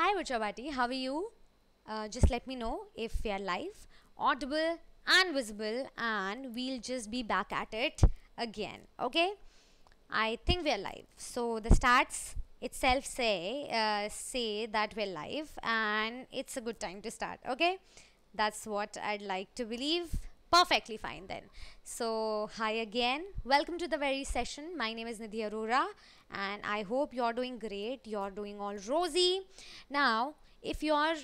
Hi Ruchabati, how are you? Uh, just let me know if we are live, audible and visible and we'll just be back at it again. Okay? I think we are live. So the stats itself say uh, say that we're live and it's a good time to start. Okay? That's what I'd like to believe perfectly fine then so hi again welcome to the very session my name is nidhi arora and I hope you're doing great. You're doing all rosy. Now, if you're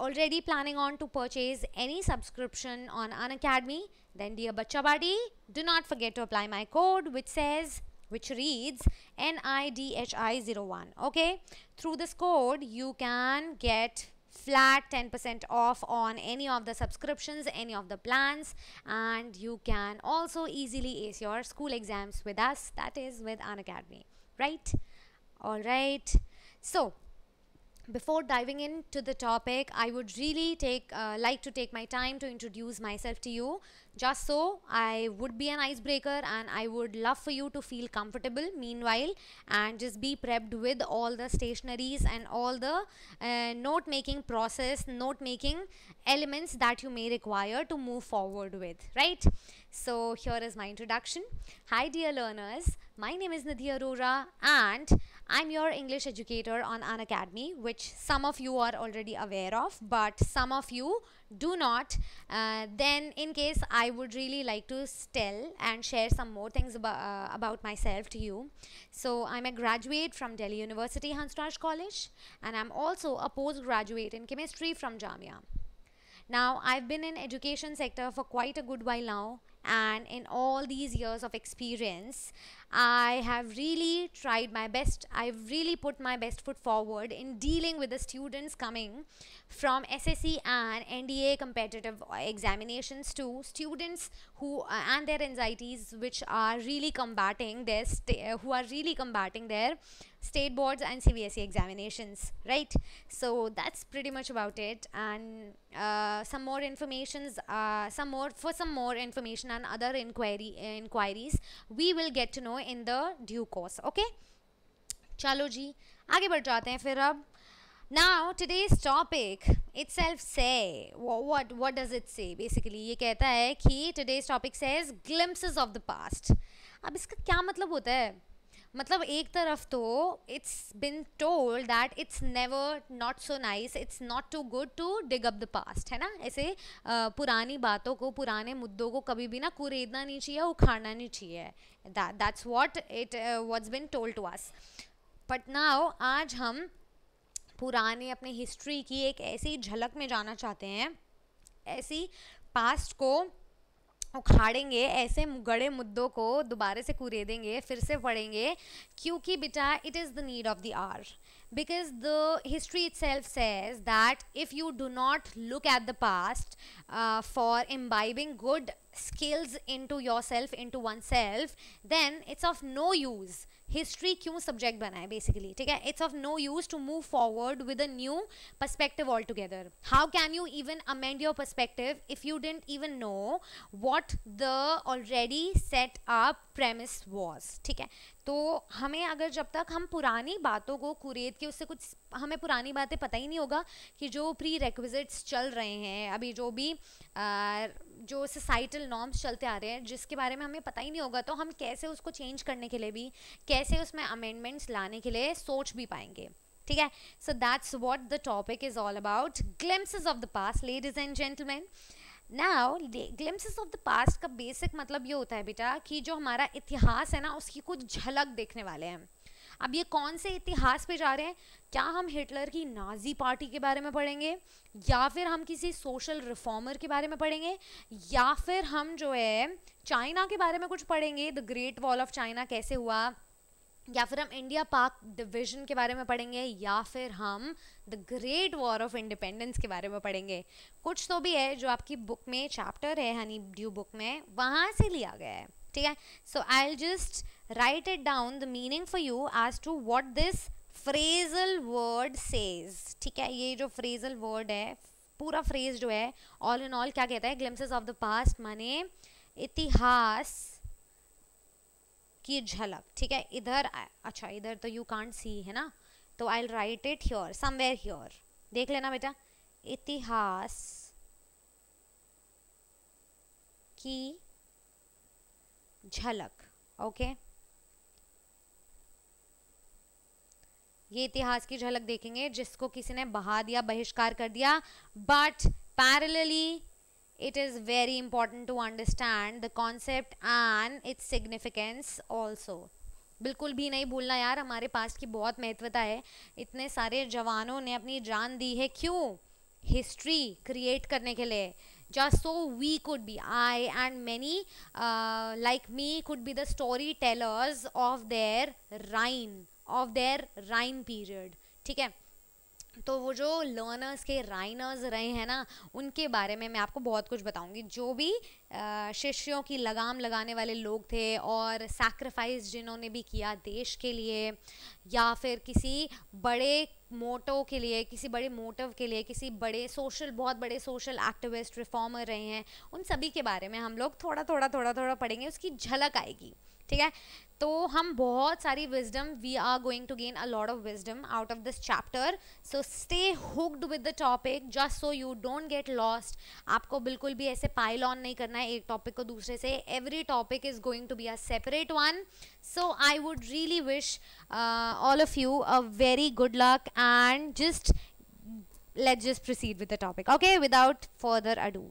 already planning on to purchase any subscription on Unacademy, then dear Bacha do not forget to apply my code which says which reads NIDHI01. Okay, through this code, you can get flat 10% off on any of the subscriptions, any of the plans, and you can also easily ace your school exams with us, that is with Unacademy right all right so before diving into the topic i would really take uh, like to take my time to introduce myself to you just so i would be an icebreaker and i would love for you to feel comfortable meanwhile and just be prepped with all the stationaries and all the uh, note making process note making elements that you may require to move forward with right so here is my introduction. Hi dear learners, my name is Nidhi Arora and I'm your English educator on An Academy, which some of you are already aware of, but some of you do not. Uh, then in case I would really like to tell and share some more things about, uh, about myself to you. So I'm a graduate from Delhi University Hansraj College and I'm also a postgraduate in chemistry from Jamia. Now I've been in education sector for quite a good while now and in all these years of experience I have really tried my best I've really put my best foot forward in dealing with the students coming from SSE and NDA competitive examinations to students who uh, and their anxieties which are really combating their uh, who are really combating their state boards and CBSE examinations right so that's pretty much about it and uh, some more informations uh, some more for some more information and other inquiry uh, inquiries we will get to know in the due course okay chalo ji aage badh jate hain fir ab now today's topic itself say what, what what does it say basically ye kehta hai ki today's topic says glimpses of the past ab iska kya matlab hota hai मतलब एक तरफ तो it's been told that it's never not so nice it's not too good to dig up the past है ना ऐसे पुरानी बातों को पुराने मुद्दों को कभी भी ना कुरेदना नहीं चाहिए उखाड़ना नहीं चाहिए that's what it what's been told to us but now आज हम पुराने अपने हिस्ट्री की एक ऐसी झलक में जाना चाहते हैं ऐसी पास्ट को उखाड़ेंगे ऐसे गड़े मुद्दों को दोबारे से देंगे फिर से पढ़ेंगे क्योंकि बेटा it is the need of the hour because the history itself says that if you do not look at the past for imbibing good skills into yourself into oneself then it's of no use history क्यों subject बना है basically ठीक है it's of no use to move forward with a new perspective altogether how can you even amend your perspective if you don't even know what the already set up premise was ठीक है तो हमें अगर जब तक हम पुरानी बातों को कुरेद के उससे कुछ हमें पुरानी बातें पता ही नहीं होगा कि जो प्री रेक्विजिट्स चल रहे हैं अभी जो भी आ, जो सोसाइटल नॉर्म्स चलते आ रहे हैं जिसके बारे में हमें पता ही नहीं होगा तो हम कैसे उसको चेंज करने के लिए भी कैसे उसमें अमेंडमेंट्स लाने के लिए सोच भी पाएंगे ठीक है so that's what the topic is all about glimpses of the past ladies and gentlemen now glimpses of the past का बेसिक मतलब ये होता है बेटा कि जो हमारा इतिहास है ना उसकी कुछ झलक देखने वाले हैं अब ये कौन से इतिहास पे जा रहे हैं क्या हम हिटलर की नाजी पार्टी के बारे में पढ़ेंगे या फिर हम किसी सोशल रिफॉर्मर के बारे में पढ़ेंगे या फिर हम जो है चाइना के बारे में कुछ पढ़ेंगे the great wall of China कैसे हुआ या फिर हम इंडिया पाक डिवीजन के बारे में पढ़ेंगे या फिर हम the great war of independence के बारे में पढ़ेंगे कुछ तो भी है जो आपकी बुक में चैप्टर है हनी ड्यू बुक में वहाँ से लिया गया है ठीक है so I will just write it down the meaning for you as to what this phrasal word says ठीक है ये जो फ्रेजल वर्ड है पूरा फ्रेज जो है ऑल इन ऑल क्या कहता है ग्लिम्सिस ऑफ द पास्ट माने इतिहास की झलक ठीक है इधर अच्छा इधर तो यू कांट सी है ना तो I write it here somewhere here देख लेना बेटा इतिहास की झलक ओके ये इतिहास की झलक देखेंगे जिसको किसी ने बहा दिया बहिष्कार कर दिया but parallelly it is very important to understand the concept and its significance also बिल्कुल भी नहीं भूलना यार हमारे पास की बहुत महत्वता है इतने सारे जवानों ने अपनी जान दी है क्यों हिस्ट्री क्रिएट करने के लिए just so we could be, I and many uh, like me could be the storytellers of their Rhine, of their Rhine period. ठीक है तो वो जो लर्नर्स के राइनर्स रहे हैं ना उनके बारे में मैं आपको बहुत कुछ बताऊंगी जो भी शिष्यों की लगाम लगाने वाले लोग थे और सैक्रिफाइस जिन्होंने भी किया देश के लिए या फिर किसी बड़े मोटो के लिए किसी बड़े मोटिव के लिए किसी बड़े सोशल बहुत बड़े सोशल एक्टिविस्ट रिफॉर्मर रहे हैं उन सभी के बारे में हम लोग थोड़ा थोड़ा थोड़ा थोड़ा पढ़ेंगे उसकी झलक आएगी ठीक है तो हम बहुत सारी wisdom we are going to gain a lot of wisdom out of this chapter so stay hooked with the topic just so you don't get lost आपको बिल्कुल भी ऐसे पाइल ऑन नहीं करना है एक टॉपिक को दूसरे से every topic is going to be a separate one so I would really wish all of you a very good luck and just let just proceed with the topic okay without further ado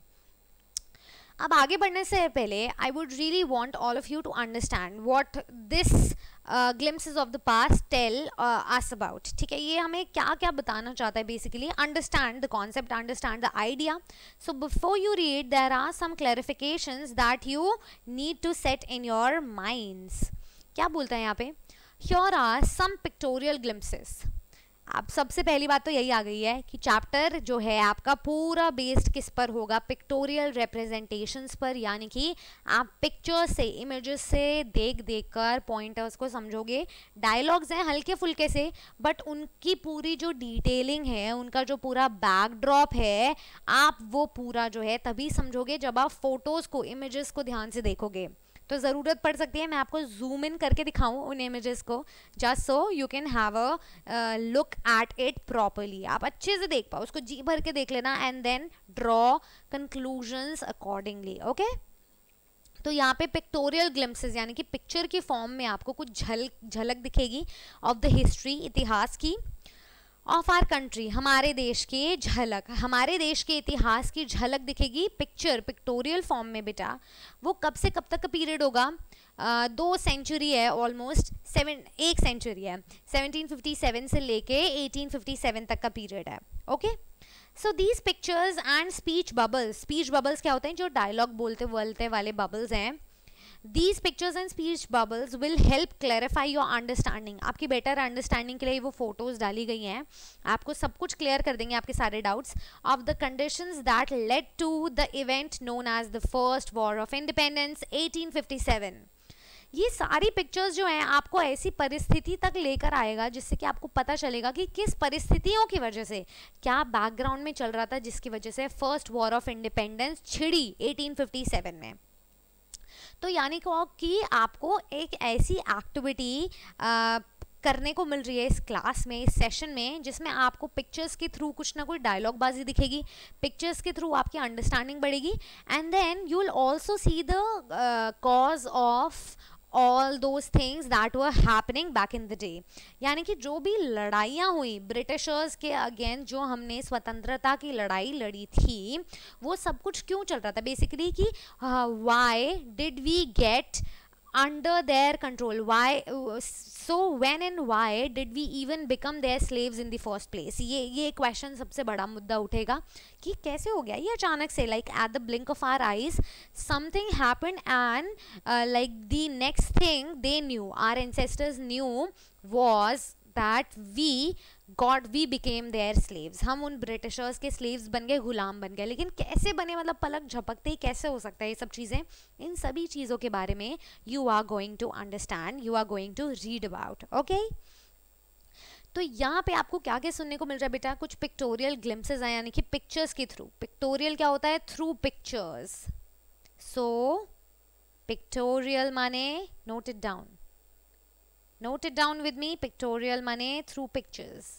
अब आगे बढ़ने से पहले I would really want all of you to understand what this glimpse of the past tell us about ठीक है ये हमें क्या क्या बताना चाहता है basically understand the concept understand the idea so before you read there are some clarification that you need to set in your mind क्या बोलते हैं यहाँ पे here are some pictorial glimpses अब सबसे पहली बात तो यही आ गई है कि चैप्टर जो है आपका पूरा बेस्ड किस पर होगा पिक्टोरियल रिप्रेजेंटेशंस पर यानी कि आप पिक्चर्स से इमेजेस से देख देख कर पॉइंटर्स को समझोगे डायलॉग्स हैं हल्के फुल्के से बट उनकी पूरी जो डिटेलिंग है उनका जो पूरा बैकड्रॉप है आप वो पूरा जो है तभी समझोगे जब आप फोटोज़ को इमेजेस को ध्यान से देखोगे तो ज़रूरत पड़ सकती है मैं आपको जूम इन करके दिखाऊं उन इमेजेस को just so you can have a look at it properly आप अच्छे से देख पाओ उसको जी भर के देख लेना and then draw conclusions accordingly okay तो यहाँ पे पिक्टोरियल ग्लिम्सेज यानी कि पिक्चर की फॉर्म में आपको कुछ झलक झलक दिखेगी ऑफ द हिस्ट्री इतिहास की ऑफ आर कंट्री हमारे देश के झलक हमारे देश के इतिहास की झलक दिखेगी पिक्चर पिक्टोरियल फॉर्म में बेटा वो कब से कब तक का पीरियड होगा आ, दो सेंचुरी है ऑलमोस्ट सेवन एक सेंचुरी है 1757 से लेके 1857 तक का पीरियड है okay so these pictures and speech bubbles speech bubbles क्या होते हैं जो डायलॉग बोलते बोलते वाले बबल्स हैं these pictures and speech bubbles will help clarify your understanding आपकी बेटर अंडरस्टैंडिंग के लिए वो फोटोज़ डाली गई हैं आपको सब कुछ क्लियर कर देंगे आपके सारे doubts of the condition that led to the event known as the first war of independence eighteen fifty seven ये सारी पिक्चर्स जो हैं आपको ऐसी परिस्थिति तक लेकर आएगा जिससे कि आपको पता चलेगा कि किस परिस्थितियों की वजह से क्या बैकग्राउंड में चल रहा था जिसकी वजह से फर्स्ट वॉर ऑफ इंडिपेंडेंस छिड़ी 1857 में तो यानी कि आपको एक ऐसी एक्टिविटी करने को मिल रही है इस क्लास में इस सेशन में जिसमें आपको पिक्चर्स के थ्रू कुछ ना कुछ डायलॉग बाजी दिखेगी पिक्चर्स के थ्रू आपकी अंडरस्टैंडिंग बढ़ेगी and then you will also see the cause of all those things that were happening back in the day यानी कि जो भी लड़ाइयाँ हुई ब्रिटिशर्स के अगेंस्ट जो हमने स्वतंत्रता की लड़ाई लड़ी थी वो सब कुछ क्यों चल रहा था बेसिकली कि why did we get under their control why so when and why did we even become their slaves in the first place ये ये क्वेश्चन सबसे बड़ा मुद्दा उठेगा कि कैसे हो गया ये अचानक से like at the blink of our eyes something happen and like the next thing they knew our ancestors knew was that we got we became their slaves हम उन ब्रिटिशर्स के स्लेव्स बन गए गुलाम बन गए लेकिन कैसे बने मतलब पलक झपकते ही कैसे हो सकता है ये सब चीज़ें इन सभी चीज़ों के बारे में you are going to understand you are going to read about okay तो यहाँ पे आपको क्या क्या सुनने को मिल रहा है बेटा कुछ पिक्टोरियल ग्लिम्सेज हैं यानी कि पिक्चर्स के थ्रू पिक्टोरियल क्या होता है थ्रू पिक्चर्स सो पिक्टोरियल माने note it down Note it down with me. Pictorial money through pictures.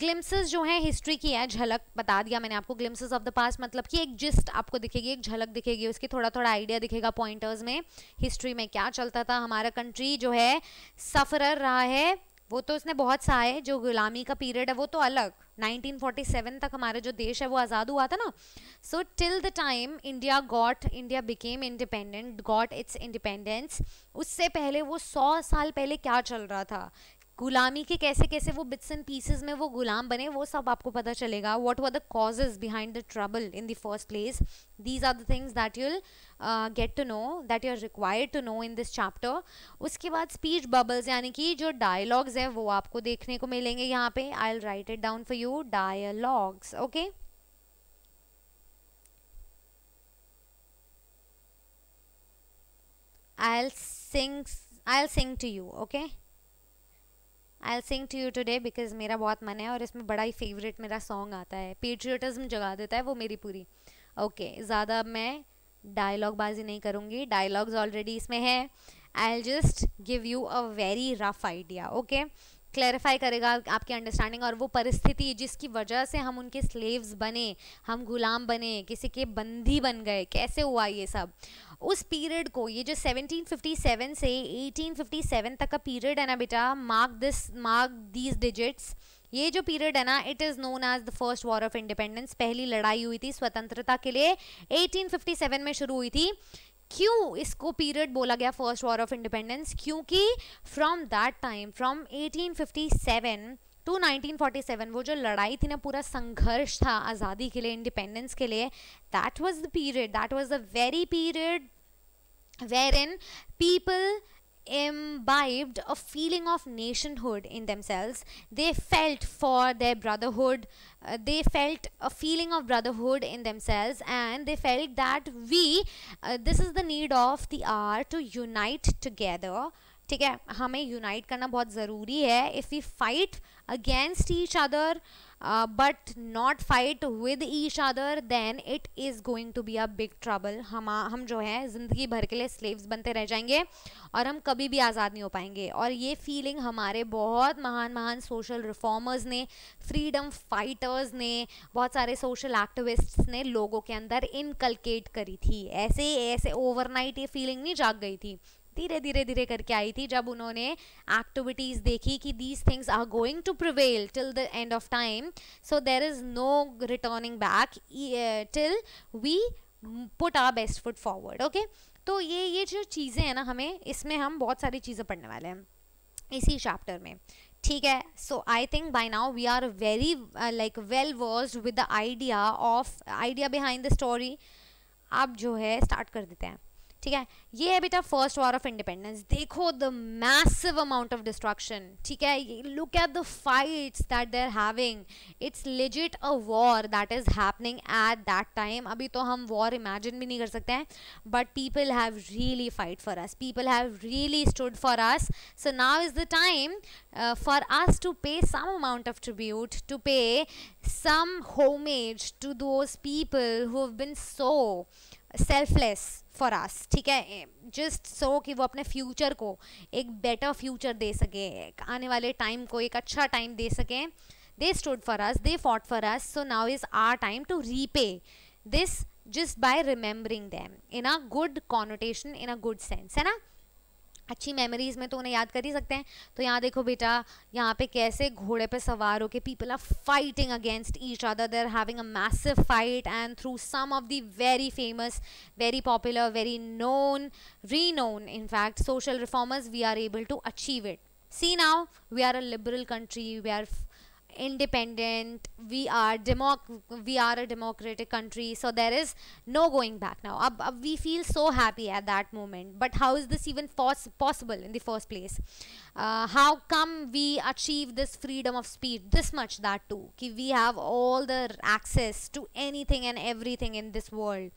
Glimpses जो है हिस्ट्री की है झलक बता दिया मैंने आपको ग्लिम्सेस ऑफ द पास्ट मतलब कि एक जिस्ट आपको दिखेगी एक झलक दिखेगी उसकी थोड़ा थोड़ा आइडिया दिखेगा पॉइंटर्स में हिस्ट्री में क्या चलता था हमारा कंट्री जो है सफरर रहा है वो तो उसने बहुत है जो गुलामी का पीरियड है वो तो अलग 1947 तक हमारा जो देश है वो आज़ाद हुआ था ना so till the time India got India became independent got its independence उससे पहले वो सौ साल पहले क्या चल रहा था गुलामी के कैसे कैसे वो बिट्स एंड पीसेज में वो गुलाम बने वो सब आपको पता चलेगा what were the causes behind the trouble in the first place these are the things that you'll get to know that you are required to know in this chapter उसके बाद स्पीच बबल्स यानी कि जो dialogues हैं वो आपको देखने को मिलेंगे यहाँ पे I'll write it down for you dialogues okay I'll sing I'll sing to you okay I sing to you today because मेरा बहुत मन है और इसमें बड़ा ही फेवरेट मेरा सॉन्ग आता है पेट्रियटिज्म जगा देता है वो मेरी पूरी ओके okay, ज़्यादा मैं डायलॉग बाजी नहीं करूँगी डायलॉग्स ऑलरेडी इसमें है I'll just give you a very rough idea okay clarify करेगा आपकी अंडरस्टैंडिंग और वो परिस्थिति जिसकी वजह से हम उनके स्लेव्स बने हम गुलाम बने किसी के बंदी बन गए कैसे हुआ ये सब उस पीरियड को ये जो 1757 से 1857 तक का पीरियड है ना बेटा mark this mark these digits ये जो पीरियड है ना it is known as the first war of independence पहली लड़ाई हुई थी स्वतंत्रता के लिए 1857 में शुरू हुई थी क्यों इसको पीरियड बोला गया फर्स्ट वॉर ऑफ इंडिपेंडेंस क्योंकि from that time from 1857 to 1947 वो जो लड़ाई थी ना पूरा संघर्ष था आज़ादी के लिए इंडिपेंडेंस के लिए that was the period that was the very period wherein people imbibed a feeling of nationhood in themselves. They felt for their brotherhood. Uh, they felt a feeling of brotherhood in themselves and they felt that we, uh, this is the need of the hour to unite together. ठीक है हमें unite करना बहुत ज़रूरी है if we fight against each other but not fight with each other then it is going to be a big trouble हम हम जो है ज़िंदगी भर के लिए स्लेव्स बनते रह जाएंगे और हम कभी भी आज़ाद नहीं हो पाएंगे और ये फीलिंग हमारे बहुत महान महान सोशल रिफॉर्मर्स ने फ्रीडम फाइटर्स ने बहुत सारे सोशल एक्टिविस्ट्स ने लोगों के अंदर इनकलकेट करी थी ऐसे ऐसे ओवरनाइट ये फीलिंग नहीं जाग गई थी धीरे धीरे धीरे करके आई थी जब उन्होंने एक्टिविटीज़ देखी कि these things are going to prevail till the end of time so there is no returning back till we put our best foot forward okay तो ये ये जो चीज़ें हैं ना हमें इसमें हम बहुत सारी चीज़ें पढ़ने वाले हैं इसी चैप्टर में ठीक है so I think by now we are very like well versed with the idea of idea behind the story आप जो है स्टार्ट कर देते हैं ठीक है ये है बेटा फर्स्ट वॉर ऑफ इंडिपेंडेंस देखो the massive amount of destruction ठीक है look at the fights that they're having it's legit a war that is happening at that time अभी तो हम वॉर इमेजिन भी नहीं कर सकते हैं but people have really fight for us people have really stood for us so now is the time for us to pay some amount of tribute to pay some homage to those people who have been so selfless for us ठीक है just so so कि वो अपने future को एक better future दे सके आने वाले टाइम को एक अच्छा टाइम दे सके they stood for us they fought for us so now is our time to repay this just by remembering them in a good connotation in a good sense है ना अच्छी मेमोरीज़ में तो उन्हें याद कर ही सकते हैं तो यहाँ देखो बेटा यहाँ पे कैसे घोड़े पे सवार होके people are fighting against each other they're having a massive fight and through some of the very famous very popular very known renowned in fact social reformers we are able to achieve it see now we are a liberal country we are independent we are democ- we are a democratic country so there is no going back now ab, we feel so happy at that moment but how is this even pos- possible in the first place uh, how come we achieve this freedom of speech this much that too ki we have all the access to anything and everything in this world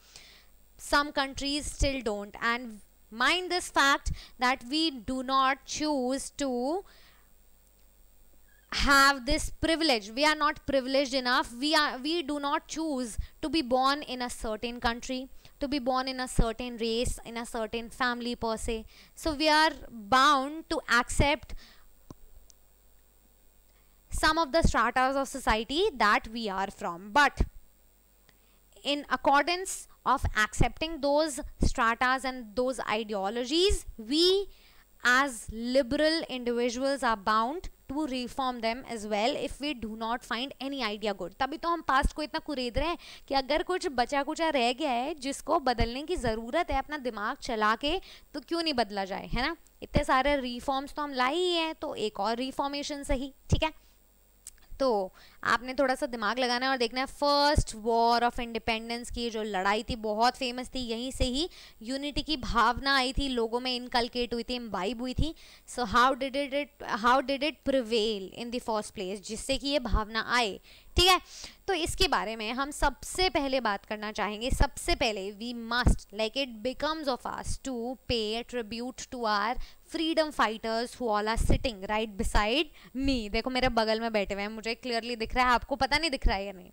some countries still don't and mind this fact that we do not choose to have this privilege we are not privileged enough we are we do not choose to be born in a certain country to be born in a certain race in a certain family per se so we are bound to accept some of the stratas of society that we are from but in accordance of accepting those stratas and those ideologies we as liberal individuals are bound to reform them as well if we do not find any idea good तभी तो हम past को इतना कुरेद रहे हैं कि अगर कुछ बचा कुचा रह गया है जिसको बदलने की ज़रूरत है अपना दिमाग चला के तो क्यों नहीं बदला जाए है ना इतने सारे रिफॉर्म्स तो हम लाए ही हैं तो एक और रिफॉर्मेशन सही ठीक है तो आपने थोड़ा सा दिमाग लगाना है और देखना है फर्स्ट वॉर ऑफ इंडिपेंडेंस की जो लड़ाई थी बहुत फेमस थी यहीं से ही यूनिटी की भावना आई थी लोगों में इनकलकेट हुई थी इम्बाइब हुई थी so how did it it how did it prevail in the first place जिससे कि ये भावना आए ठीक है तो इसके बारे में हम सबसे पहले बात करना चाहेंगे सबसे पहले we must like it becomes of us to pay tribute to our freedom fighters who all are sitting right beside me देखो मेरे बगल में बैठे हुए हैं मुझे क्लियरली दिख रहा है आपको पता नहीं दिख रहा है या नहीं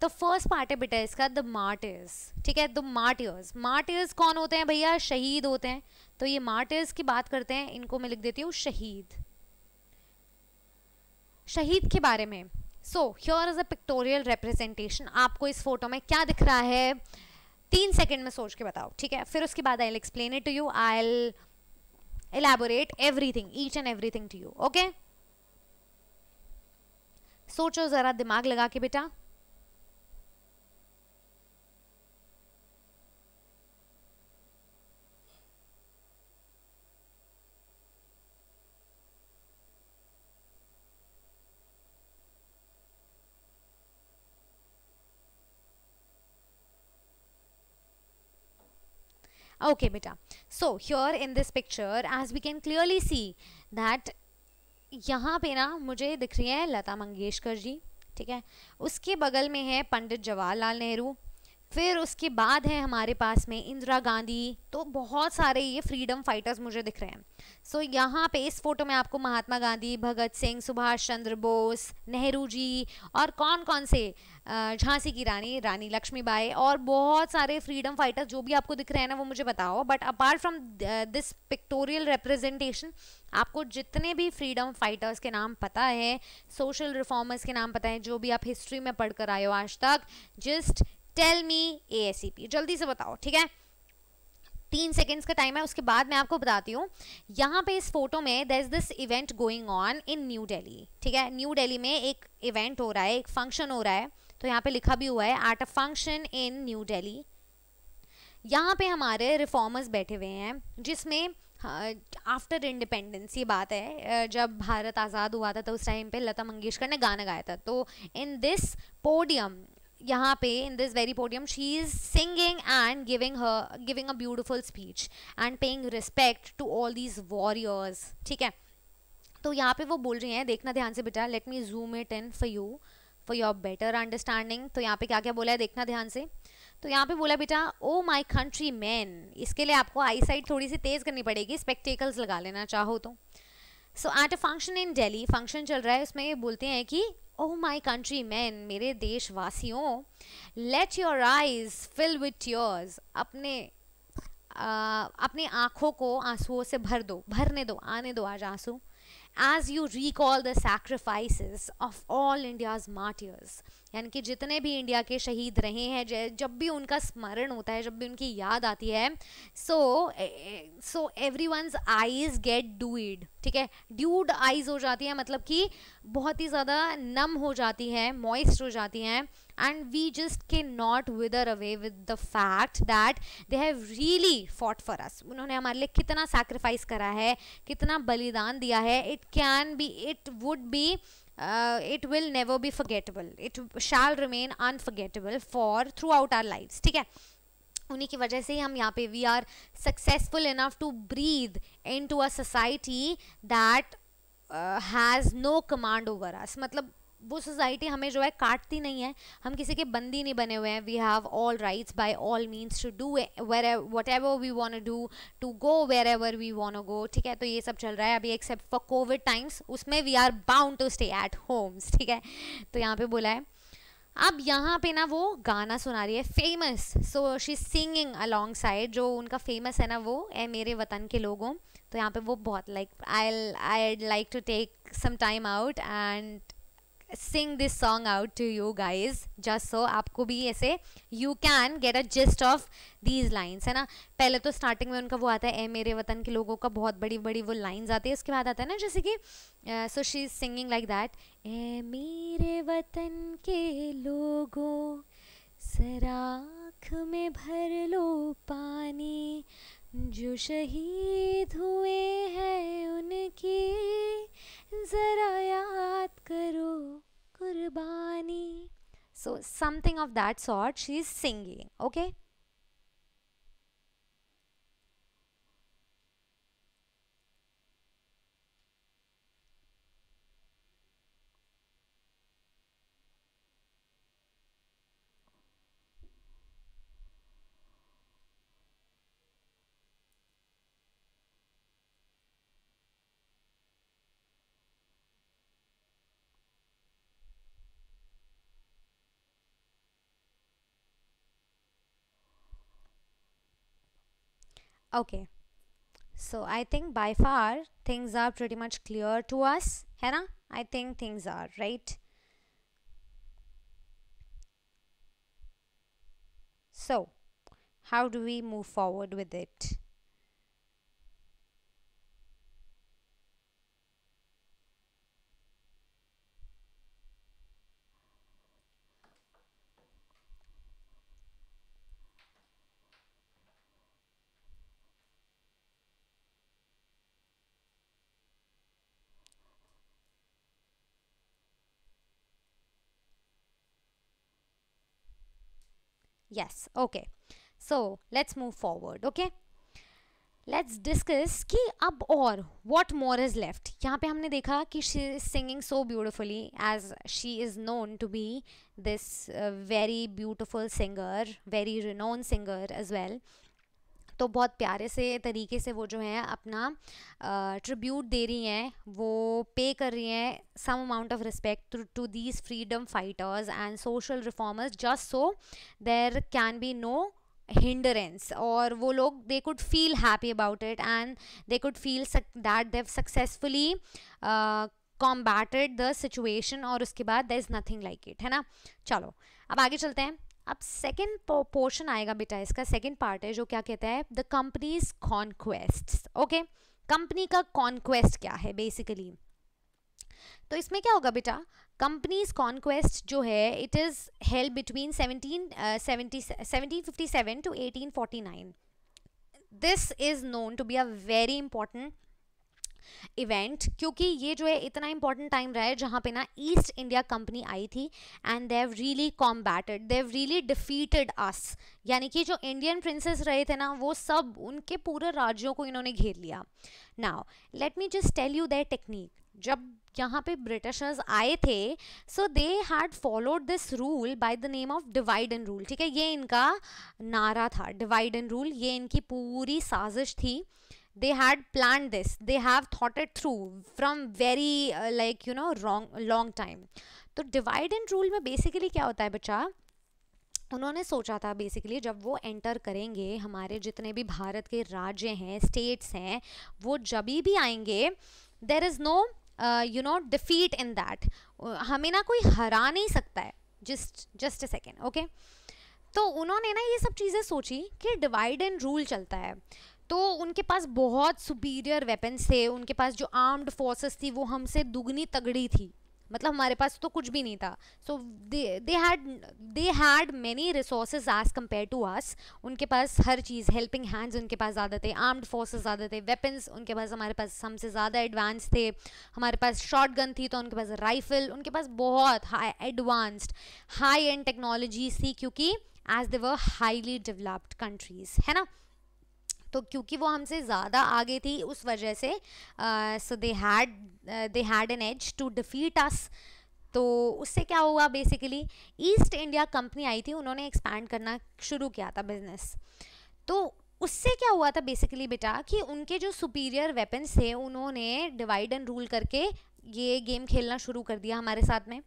तो फर्स्ट पार्ट है बेटा इसका द मार्टियर्स ठीक है द मार्टियर्स मार्टियर्स कौन होते हैं भैया शहीद होते हैं तो ये मार्टियर्स की बात करते हैं इनको मैं लिख देती हूँ शहीद शहीद के बारे में so here is a pictorial representation आपको इस फोटो में क्या दिख रहा है तीन सेकंड में सोच के बताओ ठीक है फिर उसके बाद I'll explain it to you I'll elaborate everything each and everything to you okay सोचो जरा दिमाग लगा के बेटा ओके बेटा so here in this picture as we can clearly see that यहाँ पे ना मुझे दिख रही है लता मंगेशकर जी ठीक है उसके बगल में है पंडित जवाहरलाल नेहरू फिर उसके बाद है हमारे पास में इंदिरा गांधी तो बहुत सारे ये फ्रीडम फाइटर्स मुझे दिख रहे हैं सो so, यहाँ पे इस फोटो में आपको महात्मा गांधी भगत सिंह सुभाष चंद्र बोस नेहरू जी और कौन कौन से झांसी की रानी रानी लक्ष्मीबाई और बहुत सारे फ्रीडम फाइटर्स जो भी आपको दिख रहे हैं ना वो मुझे बताओ but apart from this pictorial representation आपको जितने भी फ्रीडम फाइटर्स के नाम पता है सोशल रिफॉर्मर्स के नाम पता है जो भी आप हिस्ट्री में पढ़कर आए हो आज तक जस्ट टेल मी ए जल्दी से बताओ ठीक है तीन सेकेंड्स का टाइम है उसके बाद मैं आपको बताती हूँ यहाँ पे इस फोटो में there is this event going on in New Delhi ठीक है न्यू डेली में एक इवेंट हो रहा है एक फंक्शन हो रहा है तो यहाँ पे लिखा भी हुआ है at a function in New Delhi यहाँ पे हमारे रिफॉर्मर्स बैठे हुए हैं जिसमें आफ्टर हाँ, इंडिपेंडेंस ये बात है जब भारत आज़ाद हुआ था तो उस टाइम पे लता मंगेशकर ने गाना गाया था तो इन दिस पोडियम यहाँ पे in this very podium she is singing and giving her giving a beautiful speech and paying respect to all these warriors ठीक है तो यहाँ पे वो बोल रही हैं देखना ध्यान से बेटा let me zoom it in for you for your better understanding तो यहाँ पे क्या क्या बोला है देखना ध्यान से तो यहाँ पे बोला बेटा ओ माई कंट्री मैन इसके लिए आपको आई साइड थोड़ी सी तेज़ करनी पड़ेगी स्पेक्टिकल्स लगा लेना चाहो तो so at a function in Delhi function चल रहा है उसमें ये बोलते हैं कि ओ माई कंट्री मैन मेरे देशवासियों let your eyes fill with yours अपने आ, अपने आँखों को आंसुओं से भर दो भरने दो आने दो आज आंसू as you recall the sacrifices of all India's martyrs यानी कि जितने भी इंडिया के शहीद रहे हैं जब भी उनका स्मरण होता है जब भी उनकी याद आती है so so every one's eyes get dude ठीक है ड्यूड आईज हो जाती है मतलब कि बहुत ही ज़्यादा नम हो जाती है मॉइस्ट हो जाती हैं and we just cannot wither away with the fact that they have really fought for us unhone hamare liye kitna sacrifice kara hai kitna balidan diya hai it can be it would be uh, it will never be forgettable it shall remain unforgettable for throughout our lives theek hai उन्हीं की वजह से ही हम यहाँ पे we are successful enough to breathe in to a society that has no command over us मतलब वो society हमें जो है काटती नहीं है हम किसी के बंदी नहीं बने हुए हैं we have all rights by all means to do where whatever we want do to go wherever we want go ठीक है तो ये सब चल रहा है अभी एक्सेप्ट फॉर कोविड टाइम्स उसमें we are bound to stay at homes ठीक है तो यहाँ पे बोला है अब यहाँ पे ना वो गाना सुना रही है famous so she singing alongside जो उनका फेमस है ना वो ए मेरे वतन के लोगों तो यहाँ पे वो बहुत like I I like to take some time out and sing this song out to you guys just so आपको भी ऐसे you can get a gist of these lines है ना पहले तो स्टार्टिंग में उनका वो आता है ए मेरे वतन के लोगों का बहुत बड़ी बड़ी वो लाइन्स आती है उसके बाद आता है ना जैसे कि so she is singing like that ए मेरे वतन के लोगों सराख में भर लो पानी जो शहीद हुए हैं उनकी ज़रा याद करो so something of that sort she is singing okay okay so i think by far things are pretty much clear to us hannah i think things are right so how do we move forward with it Yes, okay so let's move forward okay? Let's discuss कि अब और what more is left यहाँ पे हमने देखा कि she is singing so beautifully as she is known to be this very beautiful singer very renowned singer as well तो बहुत प्यारे से तरीके से वो जो है अपना ट्रिब्यूट दे रही हैं वो पे कर रही हैं some amount of respect to these freedom fighters and social reformers just so there can be no hindrance और वो लोग they could feel happy about it and they could feel that they successfully combated the situation और उसके बाद there is nothing like it है ना चलो अब आगे चलते हैं अब सेकेंड पोर्शन आएगा बेटा इसका सेकेंड पार्ट है जो क्या कहता है the company's conquest okay company का कॉन्क्वेस्ट क्या है बेसिकली तो इसमें क्या होगा बेटा कंपनीज कॉन्क्वेस्ट जो है it is held between seventeen seventeen fifty seven to eighteen forty nine this is known to be a very important event क्योंकि ये जो है इतना इंपॉर्टेंट टाइम रहा है जहाँ पे ना ईस्ट इंडिया कंपनी आई थी and they really combated they really defeated us यानी कि जो इंडियन प्रिंसेस रहे थे ना वो सब उनके पूरे राज्यों को इन्होंने घेर लिया now let me just tell you that technique जब यहाँ पे ब्रिटिशर्स आए थे so they had followed this rule by the name of divide and rule ठीक है ये इनका नारा था डिवाइड एंड रूल ये इनकी पूरी साजिश थी they had planned this they have thought it through from very uh, like you know wrong long time तो डिवाइड एंड रूल में बेसिकली क्या होता है बच्चा उन्होंने सोचा था बेसिकली जब वो एंटर करेंगे हमारे जितने भी भारत के राज्य हैं स्टेट्स हैं वो जब भी आएंगे there is no you know defeat in that हमें ना कोई हरा नहीं सकता है just just a second okay तो उन्होंने ना ये सब चीज़ें सोची कि डिवाइड एंड रूल चलता है तो उनके पास बहुत सुपीरियर वेपन्स थे उनके पास जो आर्म्ड फोर्सेस थी वो हमसे दुगनी तगड़ी थी मतलब हमारे पास तो कुछ भी नहीं था so they had they had many resources as compare to us उनके पास हर चीज़ हेल्पिंग हैंड्स उनके पास ज़्यादा थे आर्म्ड फोर्सेज ज़्यादा थे वेपन्स उनके पास हमारे पास हमसे ज़्यादा एडवांस थे हमारे पास शॉर्ट गन थी तो उनके पास राइफल उनके पास बहुत high advanced high end technologies थी क्योंकि as they were highly developed countries है ना तो क्योंकि वो हमसे ज़्यादा आगे थी उस वजह से so they had they had an edge to defeat us तो उससे क्या हुआ बेसिकली ईस्ट इंडिया कंपनी आई थी उन्होंने एक्सपैंड करना शुरू किया था बिजनेस तो उससे क्या हुआ था बेसिकली बेटा कि उनके जो सुपीरियर वेपन्स थे उन्होंने डिवाइड एंड रूल करके ये गेम खेलना शुरू कर दिया हमारे साथ में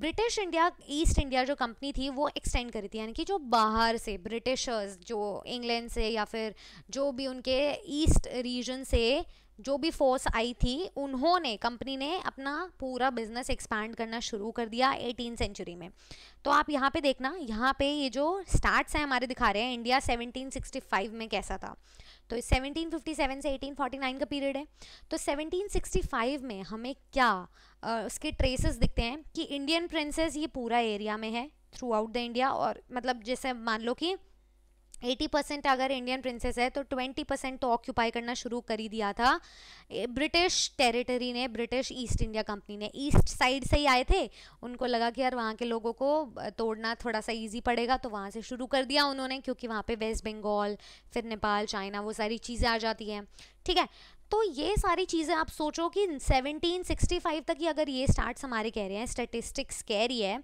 ब्रिटिश इंडिया ईस्ट इंडिया जो कंपनी थी वो एक्सटेंड करी थी यानी कि जो बाहर से ब्रिटिशर्स जो इंग्लैंड से या फिर जो भी उनके ईस्ट रीजन से जो भी फोर्स आई थी उन्होंने कंपनी ने अपना पूरा बिजनेस एक्सपैंड करना शुरू कर दिया एटीन सेंचुरी में तो आप यहाँ पे देखना यहाँ पे ये जो स्टार्ट्स हैं हमारे दिखा रहे हैं इंडिया 1765 में कैसा था तो 1757 से 1849 का पीरियड है तो 1765 में हमें क्या आ, उसके ट्रेसेस दिखते हैं कि इंडियन प्रिंसेस ये पूरा एरिया में है थ्रू आउट द इंडिया और मतलब जैसे मान लो कि एटी परसेंट अगर इंडियन प्रिंसेस है तो ट्वेंटी परसेंट तो ऑक्यूपाई करना शुरू कर ही दिया था ब्रिटिश टेरिटरी ने ब्रिटिश ईस्ट इंडिया कंपनी ने ईस्ट साइड से ही आए थे उनको लगा कि यार वहाँ के लोगों को तोड़ना थोड़ा सा ईजी पड़ेगा तो वहाँ से शुरू कर दिया उन्होंने क्योंकि वहाँ पे वेस्ट बंगाल फिर नेपाल चाइना वो सारी चीज़ें आ जाती हैं ठीक है तो ये सारी चीज़ें आप सोचो कि 1765 तक ही अगर ये स्टार्ट्स हमारे कह रहे हैं स्टेटिस्टिक्स कह रही है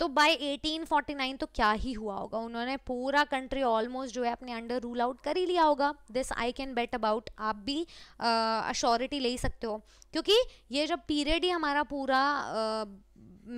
तो बाय 1849 तो क्या ही हुआ होगा उन्होंने पूरा कंट्री ऑलमोस्ट जो है अपने अंडर रूल आउट कर ही लिया होगा this I can bet about आप भी अश्योरिटी ले सकते हो क्योंकि ये जब पीरियड ही हमारा पूरा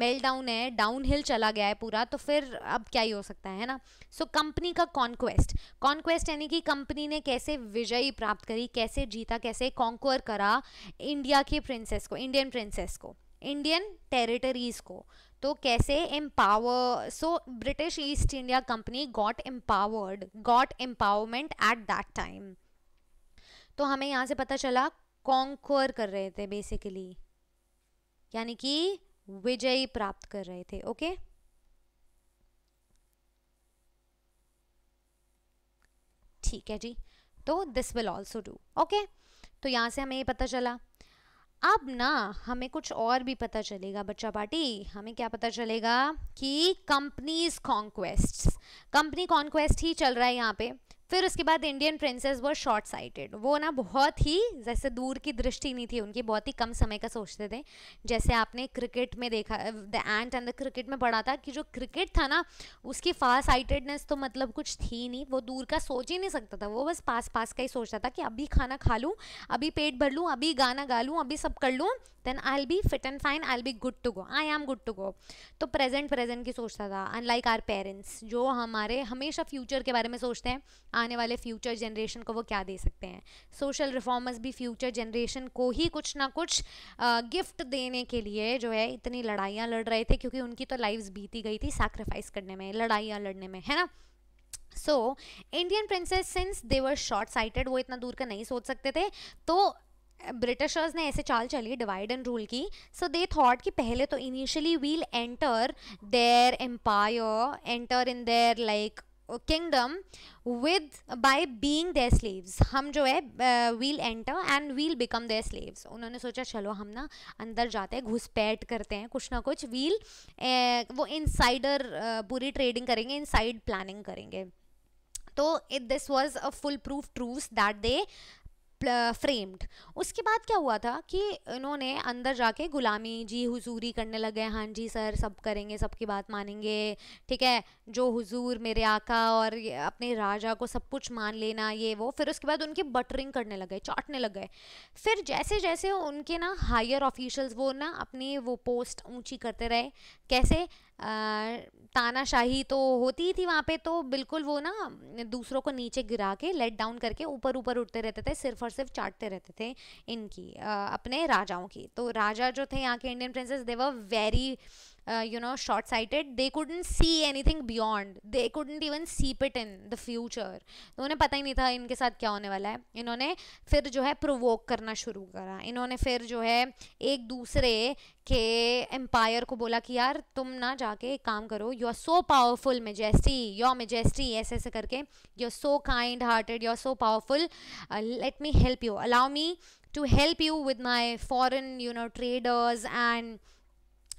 मेल डाउन है डाउन हिल चला गया है पूरा तो फिर अब क्या ही हो सकता है ना सो so, कंपनी का कॉन्क्वेस्ट कॉन्क्वेस्ट यानी कि कंपनी ने कैसे विजयी प्राप्त करी कैसे जीता कैसे कॉन्क्वर करा इंडिया के प्रिंसेस को इंडियन प्रिंसेस को इंडियन टेरिटरीज को तो कैसे empower so British East India Company got empowered got empowerment at that time तो हमें यहाँ से पता चला कॉन्कोर कर रहे थे बेसिकली यानी कि विजय प्राप्त कर रहे थे ओके ठीक है जी तो this will also do okay तो यहाँ से हमें ये पता चला अब ना हमें कुछ और भी पता चलेगा बच्चा पार्टी हमें क्या पता चलेगा कि कंपनीज कॉन्क्वेस्ट कंपनी कॉन्क्वेस्ट ही चल रहा है यहाँ पे फिर उसके बाद इंडियन प्रिंसेस वो शॉर्ट साइटेड वो ना बहुत ही जैसे दूर की दृष्टि नहीं थी उनकी बहुत ही कम समय का सोचते थे जैसे आपने क्रिकेट में देखा the ant and the cricket में पढ़ा था कि जो क्रिकेट था ना उसकी फास्ट साइटेडनेस तो मतलब कुछ थी नहीं वो दूर का सोच ही नहीं सकता था वो बस पास पास का ही सोचता था कि अभी खाना खा लूँ अभी पेट भर लूँ अभी गाना गा लूँ अभी सब कर लूँ then I'll be fit and fine I'll be good to go I'm good to go तो प्रेजेंट प्रेजेंट की सोचता था अनलाइक आर पेरेंट्स जो हमारे हमेशा फ्यूचर के बारे में सोचते हैं आने वाले फ्यूचर जनरेशन को वो क्या दे सकते हैं सोशल रिफॉर्मर्स भी फ्यूचर जनरेशन को ही कुछ ना कुछ गिफ्ट देने के लिए जो है इतनी लड़ाइयाँ लड़ रहे थे क्योंकि उनकी तो लाइव्स बीती गई थी सैक्रिफाइस करने में लड़ाइयाँ लड़ने में है ना so Indian princes since they were short sighted वो इतना दूर का नहीं सोच सकते थे तो ब्रिटिशर्स ने ऐसे चाल चली डिवाइड एंड रूल की सो दे थॉट कि पहले तो initially we'll enter their empire enter in their like kingdom with by being their slaves हम जो है we'll enter and we'll become their slaves उन्होंने सोचा चलो हम ना अंदर जाते हैं घुसपैठ करते हैं कुछ ना कुछ वील वो इन साइडर पूरी ट्रेडिंग करेंगे इन साइड प्लानिंग करेंगे तो it this was a foolproof trove that they framed उसके बाद क्या हुआ था कि इन्होंने अंदर जाके गुलामी जी हुजूरी करने लगे हाँ जी सर सब करेंगे सबकी बात मानेंगे ठीक है जो हुजूर मेरे आका और अपने राजा को सब कुछ मान लेना ये वो फिर उसके बाद उनकी बटरिंग करने लगे चाटने लग गए फिर जैसे जैसे उनके ना हायर ऑफिशल्स वो ना अपनी वो पोस्ट ऊँची करते रहे कैसे आ, तानाशाही तो होती ही थी वहाँ पे तो बिल्कुल वो ना दूसरों को नीचे गिरा के लेट डाउन करके ऊपर ऊपर उठते रहते थे सिर्फ और सिर्फ चाटते रहते थे इनकी अपने राजाओं की तो राजा जो थे यहाँ के Indian princes they were very you know short sighted they they see anything beyond they couldn't even seep it in the future तो उन्हें पता ही नहीं था इनके साथ क्या होने वाला है इन्होंने फिर जो है प्रोवोक करना शुरू करा इन्होंने फिर जो है एक दूसरे के एम्पायर को बोला कि यार तुम ना जाके एक काम करो you are so powerful majesty our majesty ऐसे ऐसे करके you are so kind hearted you are so powerful let me help you allow me to help you with my foreign you know traders and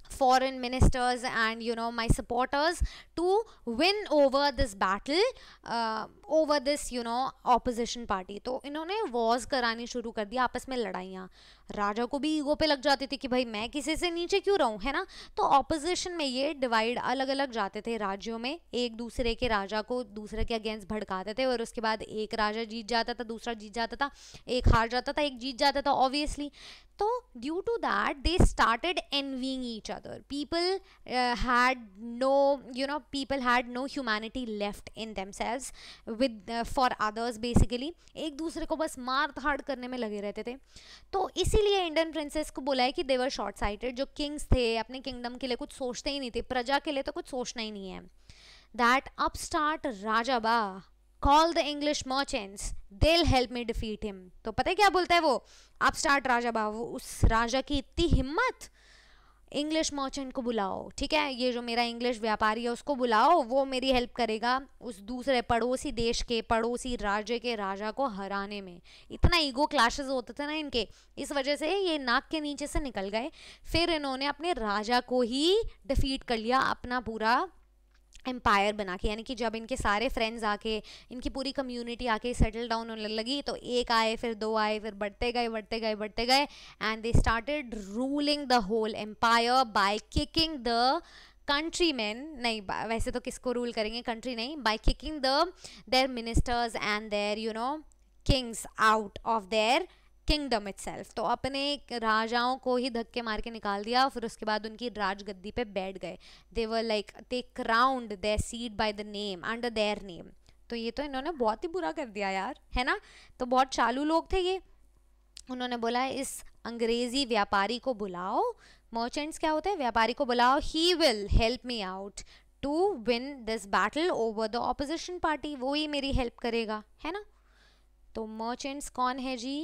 foreign ministers and you know my supporters to win over this battle uh, over this you know opposition party तो इन्होंने was करानी शुरू कर दिया आपस में लड़ाइयाँ राजा को भी ईगो पे लग जाती थी कि भाई मैं किसी से नीचे क्यों रहूँ है ना तो ऑपोजिशन में ये डिवाइड अलग अलग जाते थे राज्यों में एक दूसरे के राजा को दूसरे के अगेंस्ट भड़काते थे और उसके बाद एक राजा जीत जाता था दूसरा जीत जाता था एक हार जाता था एक जीत जाता था ऑब्वियसली तो due to that they started envying each other people had no you know people had no humanity left in themselves with for others basically एक दूसरे को बस मार धाड़ करने में लगे रहते थे तो इसीलिए इंडियन प्रिंसेस को बोला है कि देवर शॉर्ट साइटेड जो किंग्स थे अपने किंगडम के लिए कुछ सोचते ही नहीं थे प्रजा के लिए तो कुछ सोचना ही नहीं है दैट अप स्टार्ट राजा बा call the English merchants they'll help me defeat him तो पता है क्या बोलता है वो अप स्टार्ट राजा बा वो उस राजा की इतनी हिम्मत इंग्लिश मर्चेंट को बुलाओ ठीक है ये जो मेरा इंग्लिश व्यापारी है उसको बुलाओ वो मेरी हेल्प करेगा उस दूसरे पड़ोसी देश के पड़ोसी राज्य के राजा को हराने में इतना ईगो क्लाशेज होते थे ना इनके इस वजह से ये नाक के नीचे से निकल गए फिर इन्होंने अपने राजा को ही डिफीट कर लिया अपना पूरा एम्पायर बना के यानी कि जब इनके सारे फ्रेंड्स आके इनकी पूरी कम्युनिटी आके सेटल डाउन होने लगी तो एक आए फिर दो आए फिर बढ़ते गए बढ़ते गए बढ़ते गए and they started ruling the whole empire by kicking the country man नहीं वैसे तो किसको रूल करेंगे कंट्री नहीं by kicking the their ministers and their you know kings out of their kingdom itself तो अपने राजाओं को ही धक्के मार के निकाल दिया फिर उसके बाद उनकी राजगद्दी पे बैठ गए they were like they crowned their seat by the name under their name तो ये तो इन्होंने बहुत ही बुरा कर दिया यार है ना तो बहुत चालू लोग थे ये उन्होंने बोला इस अंग्रेज़ी व्यापारी को बुलाओ मर्चेंट्स क्या होते हैं व्यापारी को बुलाओ he will help me out to win this battle over the opposition party वो ही मेरी हेल्प करेगा है ना तो मर्चेंट्स कौन है जी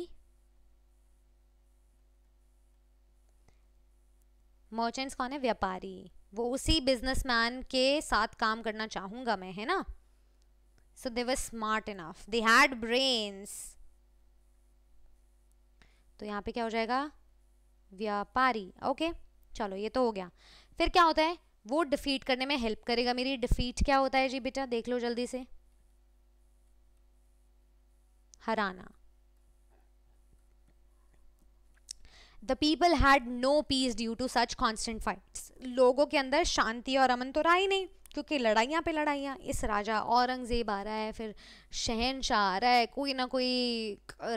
मर्चेंट्स कौन है व्यापारी वो उसी बिजनेसमैन के साथ काम करना चाहूंगा मैं है ना so they were smart enough they had brains तो यहाँ पे क्या हो जाएगा व्यापारी ओके चलो ये तो हो गया फिर क्या होता है वो डिफीट करने में हेल्प करेगा मेरी डिफीट क्या होता है जी बेटा देख लो जल्दी से हराना the people had no peace due to such constant fights लोगों के अंदर शांति और अमन तो रहा ही नहीं क्योंकि लड़ाइयाँ पे लड़ाइयाँ इस राजा औरंगज़ेब आ रहा है फिर शहनशाह आ रहा है कोई ना कोई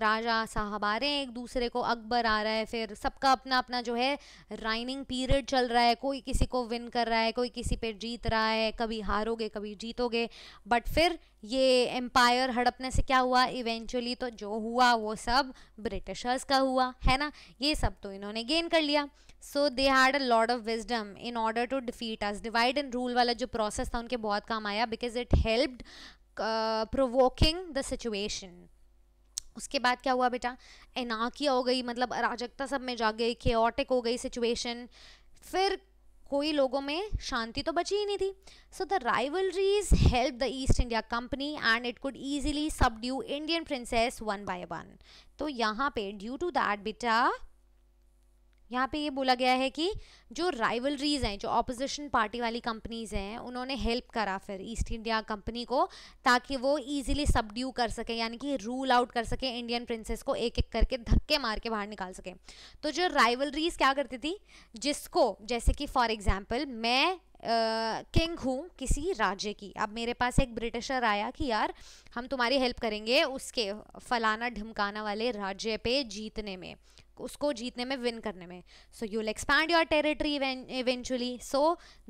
राजा साहब आ रहे हैं एक दूसरे को अकबर आ रहा है फिर सबका अपना अपना जो है राइनिंग पीरियड चल रहा है कोई किसी को विन कर रहा है कोई किसी पे जीत रहा है कभी हारोगे कभी जीतोगे बट फिर ये एम्पायर हड़पने से क्या हुआ इवेंचुअली तो जो हुआ वो सब ब्रिटिशर्स का हुआ है ना ये सब तो इन्होंने गेन कर लिया so they had a lot of wisdom in order to defeat us divide and rule वाला जो प्रोसेस था उनके बहुत काम आया because it helped provoking the situation उसके बाद क्या हुआ बेटा एनाकिया हो गई मतलब अराजकता सब में जा गई खेटिक हो गई सिचुएशन फिर कोई लोगों में शांति तो बची ही नहीं थी so the rivalries help the East India Company and it could easily subdue Indian princes one by one तो यहाँ पे ड्यू टू दैट बेटा यहाँ पे ये बोला गया है कि जो राइवलरीज हैं जो ऑपोजिशन पार्टी वाली कंपनीज़ हैं उन्होंने हेल्प करा फिर ईस्ट इंडिया कंपनी को ताकि वो ईजिली सबड्यू कर सके यानी कि रूल आउट कर सके इंडियन प्रिंसेस को एक एक करके धक्के मार के बाहर निकाल सके तो जो राइवलरीज क्या करती थी जिसको जैसे कि फॉर एग्जाम्पल मैं किंग uh, हूँ किसी राज्य की अब मेरे पास एक ब्रिटिशर आया कि यार हम तुम्हारी हेल्प करेंगे उसके फलाना ढमकाना वाले राज्य पे जीतने में उसको जीतने में विन करने में so you will expand your territory eventually so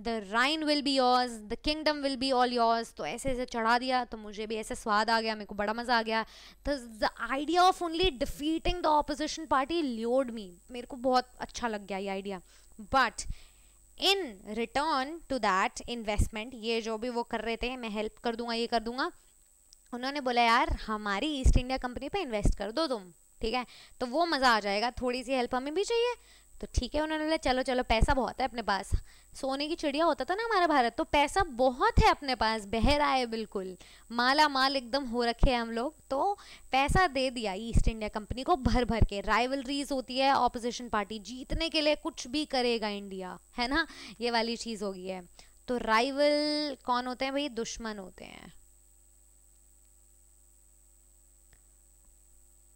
the reign will be yours the kingdom will be all yours तो ऐसे ऐसे चढ़ा दिया तो मुझे भी ऐसे स्वाद आ गया मेरे को बड़ा मज़ा आ गया तो the idea of only defeating the opposition party lured me मेरे को बहुत अच्छा लग गया ये idea but in return to that investment ये जो भी वो कर रहे थे मैं हेल्प कर दूंगा ये कर दूंगा उन्होंने बोला यार हमारी ईस्ट इंडिया कंपनी पे इन्वेस्ट कर दो तुम ठीक है तो वो मज़ा आ जाएगा थोड़ी सी हेल्प हमें भी चाहिए तो ठीक है उन्होंने बोला चलो चलो पैसा बहुत है अपने पास सोने की चिड़िया होता था ना हमारा भारत तो पैसा बहुत है अपने पास बहरा है बिल्कुल माला माल एकदम हो रखे हैं हम लोग तो पैसा दे दिया ईस्ट इंडिया कंपनी को भर भर के राइवलरीज होती है ऑपोजिशन पार्टी जीतने के लिए कुछ भी करेगा इंडिया है ना ये वाली चीज़ होगी है तो राइवल कौन होते हैं भाई दुश्मन होते हैं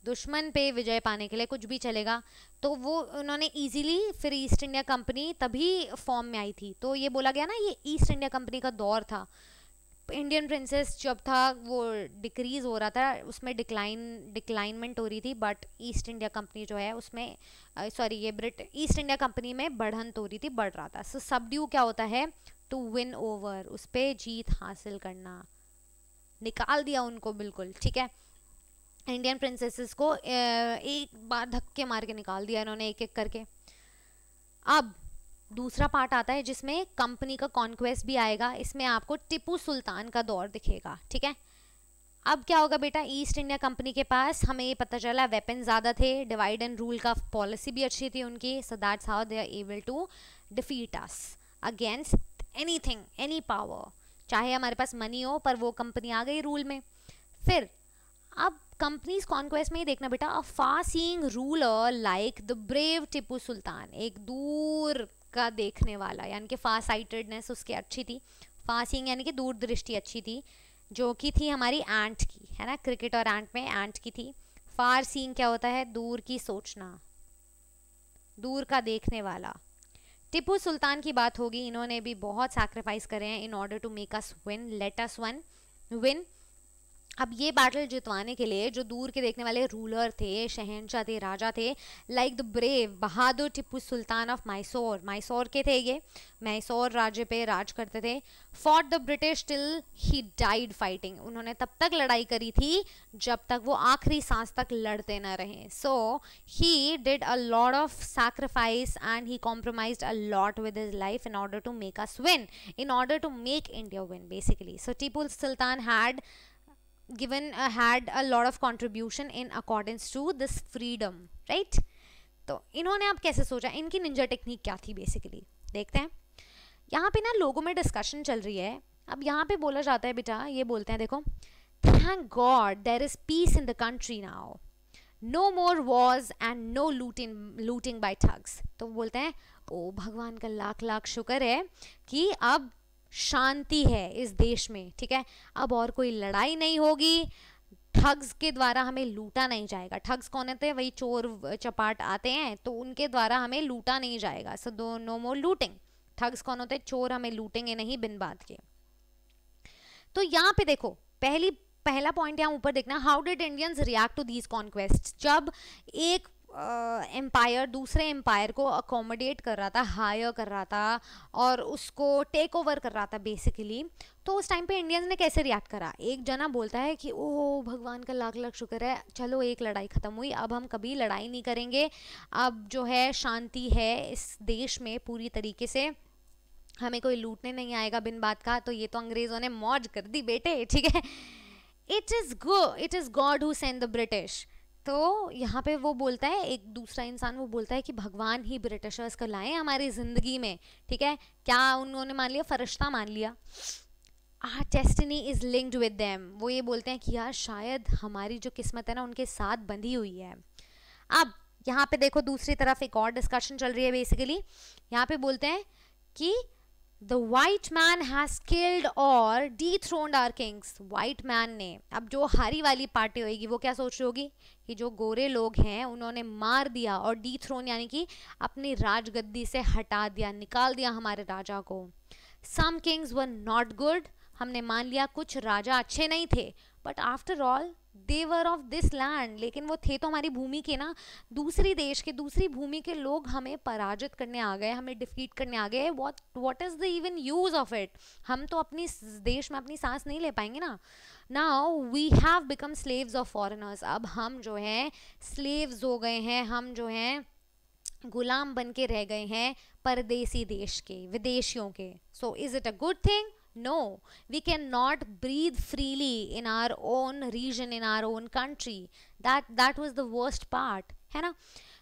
दुश्मन पे विजय पाने के लिए कुछ भी चलेगा तो वो उन्होंने इजीली फिर ईस्ट इंडिया कंपनी तभी फॉर्म में आई थी तो ये बोला गया ना ये ईस्ट इंडिया कंपनी का दौर था इंडियन प्रिंसेस जब था वो डिक्रीज हो रहा था उसमें डिक्लाइन डिक्लाइनमेंट हो रही थी बट ईस्ट इंडिया कंपनी जो है उसमें सॉरी ये ब्रिट ईस्ट इंडिया कंपनी में बढ़न हो रही थी बढ़ रहा था सो सबड्यू क्या होता है टू विन ओवर उस पर जीत हासिल करना निकाल दिया उनको बिल्कुल ठीक है इंडियन प्रिंसेसेस को एक बार धक्के मार के निकाल दिया इन्होंने एक एक करके अब दूसरा पार्ट आता है जिसमें कंपनी का कॉन्क्वेस्ट भी आएगा इसमें आपको टिपू सुल्तान का दौर दिखेगा ठीक है अब क्या होगा बेटा ईस्ट इंडिया कंपनी के पास हमें ये पता चला वेपन ज़्यादा थे डिवाइड एंड रूल का पॉलिसी भी अच्छी थी उनकी so that's they are able to defeat us against anything any power चाहे हमारे पास मनी हो पर वो कंपनी आ गई रूल में फिर अब कंपनीज कॉन्क्वेस्ट में ही देखना बेटा a far ruler like the brave Tipu Sultan एक दूर का देखने वाला यानी कि फास्ट साइटेडनेस उसकी अच्छी थी फास्ट यानी कि दूरदृष्टि अच्छी थी जो कि थी हमारी एंट की है ना क्रिकेट और एंट में एंट की थी फार सींग क्या होता है दूर की सोचना दूर का देखने वाला टिपू सुल्तान की बात होगी इन्होंने भी बहुत सैक्रिफाइस करे हैं in order to make us win let us one win अब ये बैटल जितवाने के लिए जो दूर के देखने वाले रूलर थे शहनशाह थे राजा थे लाइक द ब्रेव बहादुर टिप्पू सुल्तान ऑफ मैसौर मैसौर के थे ये मैसौर राज्य पे राज करते थे for the British till he died fighting उन्होंने तब तक लड़ाई करी थी जब तक वो आखिरी सांस तक लड़ते ना रहे so he did a lot of sacrifice and he compromise a lot with his life in order to make us win in order to make India win basically so Tipu Sultan had given uh, had a lot of contribution in accordance to this freedom right तो इन्होंने आप कैसे सोचा इनकी Ninja technique क्या थी basically देखते हैं यहाँ पे ना लोगों में डिस्कशन चल रही है अब यहाँ पे बोला जाता है बेटा ये बोलते हैं देखो thank God there is peace in the country now no more wars and no looting looting by thugs तो बोलते हैं ओ भगवान का लाख लाख शुक्र है कि अब शांति है इस देश में ठीक है अब और कोई लड़ाई नहीं होगी ठग्स के द्वारा हमें लूटा नहीं जाएगा ठग्स कौन होते हैं वही चोर चपाट आते हैं तो उनके द्वारा हमें लूटा नहीं जाएगा सो दो नो मोर लूटिंग ठग्स कौन होते हैं चोर हमें लूटेंगे नहीं बिन बात के तो यहाँ पे देखो पहली पहला पॉइंट यहाँ ऊपर देखना how did Indians react to these conquest जब एक एम्पायर दूसरे एम्पायर को अकोमोडेट कर रहा था हायर कर रहा था और उसको टेक ओवर कर रहा था बेसिकली तो उस टाइम पे इंडियंस ने कैसे रिएक्ट करा एक जना बोलता है कि ओह भगवान का लाख लाख शुक्र है चलो एक लड़ाई ख़त्म हुई अब हम कभी लड़ाई नहीं करेंगे अब जो है शांति है इस देश में पूरी तरीके से हमें कोई लूटने नहीं आएगा बिन बात का तो ये तो अंग्रेज़ों ने मौज कर दी बेटे ठीक है it is go it is God who send the British तो यहाँ पे वो बोलता है एक दूसरा इंसान वो बोलता है कि भगवान ही ब्रिटिशर्स को लाए हमारी ज़िंदगी में ठीक है क्या उन्होंने मान लिया फरिश्ता मान लिया our destiny is linked with them वो ये बोलते हैं कि यार शायद हमारी जो किस्मत है ना उनके साथ बंधी हुई है अब यहाँ पे देखो दूसरी तरफ एक और डिस्कशन चल रही है बेसिकली यहाँ पे बोलते हैं कि the white man has killed और dethroned our kings white man ने अब जो हरी वाली पार्टी होगी वो क्या सोच रही होगी कि जो गोरे लोग हैं उन्होंने मार दिया और डी थ्रोन यानी कि अपनी राजगद्दी से हटा दिया निकाल दिया हमारे राजा को some kings were not good हमने मान लिया कुछ राजा अच्छे नहीं थे but after all they were of this land लेकिन वो थे तो हमारी भूमि के ना दूसरी देश के दूसरी भूमि के लोग हमें पराजित करने आ गए हमें डिफीट करने आ गए what what is the even use of it हम तो अपनी देश में अपनी सांस नहीं ले पाएंगे ना now we have become slaves of foreigners अब हम जो हैं स्लेव्स हो गए हैं हम जो हैं गुलाम बन के रह गए हैं परदेसी देश के विदेशियों के so is it a good thing No, we cannot breathe freely in our own region, in our own country. That that was the worst part, है ना?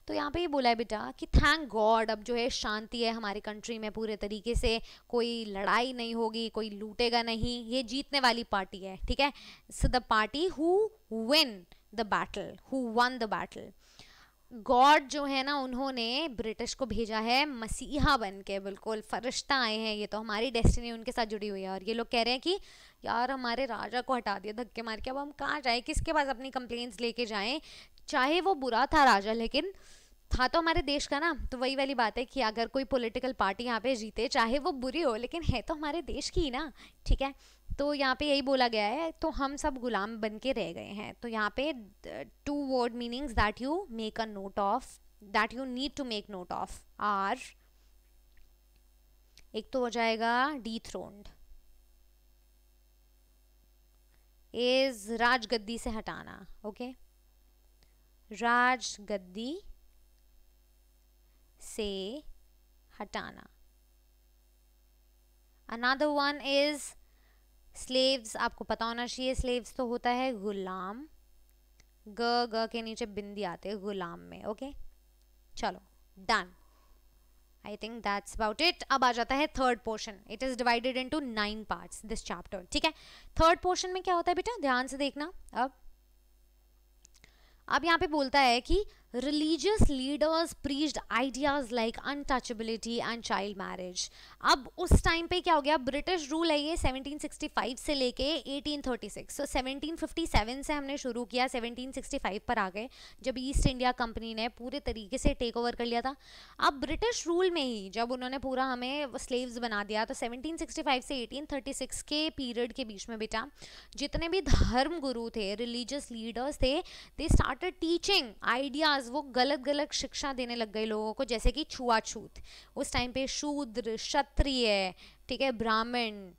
तो यहाँ पे ये बोला है बेटा कि थैंक गॉड अब जो है शांति है हमारी कंट्री में पूरे तरीके से कोई लड़ाई नहीं होगी कोई लूटेगा नहीं ये जीतने वाली पार्टी है ठीक है so the party who win the battle who won the battle God जो है ना उन्होंने ब्रिटिश को भेजा है मसीहा बन के बिल्कुल फरिश्ता आए हैं ये तो हमारी डेस्टिनी उनके साथ जुड़ी हुई है और ये लोग कह रहे हैं कि यार हमारे राजा को हटा दिया धक्के मार के अब हम कहाँ जाएँ किसके पास अपनी कंप्लेंट्स लेके जाए चाहे वो बुरा था राजा लेकिन था तो हमारे देश का ना तो वही वाली बात है कि अगर कोई पॉलिटिकल पार्टी यहाँ पे जीते चाहे वो बुरी हो लेकिन है तो हमारे देश की ही ना ठीक है तो यहाँ पे यही बोला गया है तो हम सब गुलाम बन के रह गए हैं तो यहाँ पे two word meanings that you make a note of that you need to make note of are एक तो हो जाएगा डी थ्रोन्ड इज राजगद्दी से हटाना ओके राजगद्दी से हटाना अनादर वन इज स्लेव्स आपको पता होना चाहिए स्लेव्स तो होता है गुलाम ग ग के नीचे बिंदी आते हैं गुलाम में ओके चलो done I think that's about it अब आ जाता है third portion it is divided to nine parts this chapter ठीक है थर्ड पोर्शन में क्या होता है बेटा ध्यान से देखना अब अब यहाँ पे बोलता है कि religious leaders preached ideas like untouchability and child marriage अब उस टाइम पे क्या हो गया ब्रिटिश रूल है ये 1765 से लेके 1836 सो so, 1757 से हमने शुरू किया 1765 पर आ गए जब ईस्ट इंडिया कंपनी ने पूरे तरीके से टेक ओवर कर लिया था अब ब्रिटिश रूल में ही जब उन्होंने पूरा हमें स्लेव्स बना दिया तो 1765 से 1836 के पीरियड के बीच में बेटा जितने भी धर्म गुरु थे रिलीजियस लीडर्स थे they started teaching ideas because वो गलत गलत शिक्षा देने लग गए लोगों को जैसे कि छुआछूत उस टाइम पे शूद्र क्षत्रिय ठीक है ब्राह्मण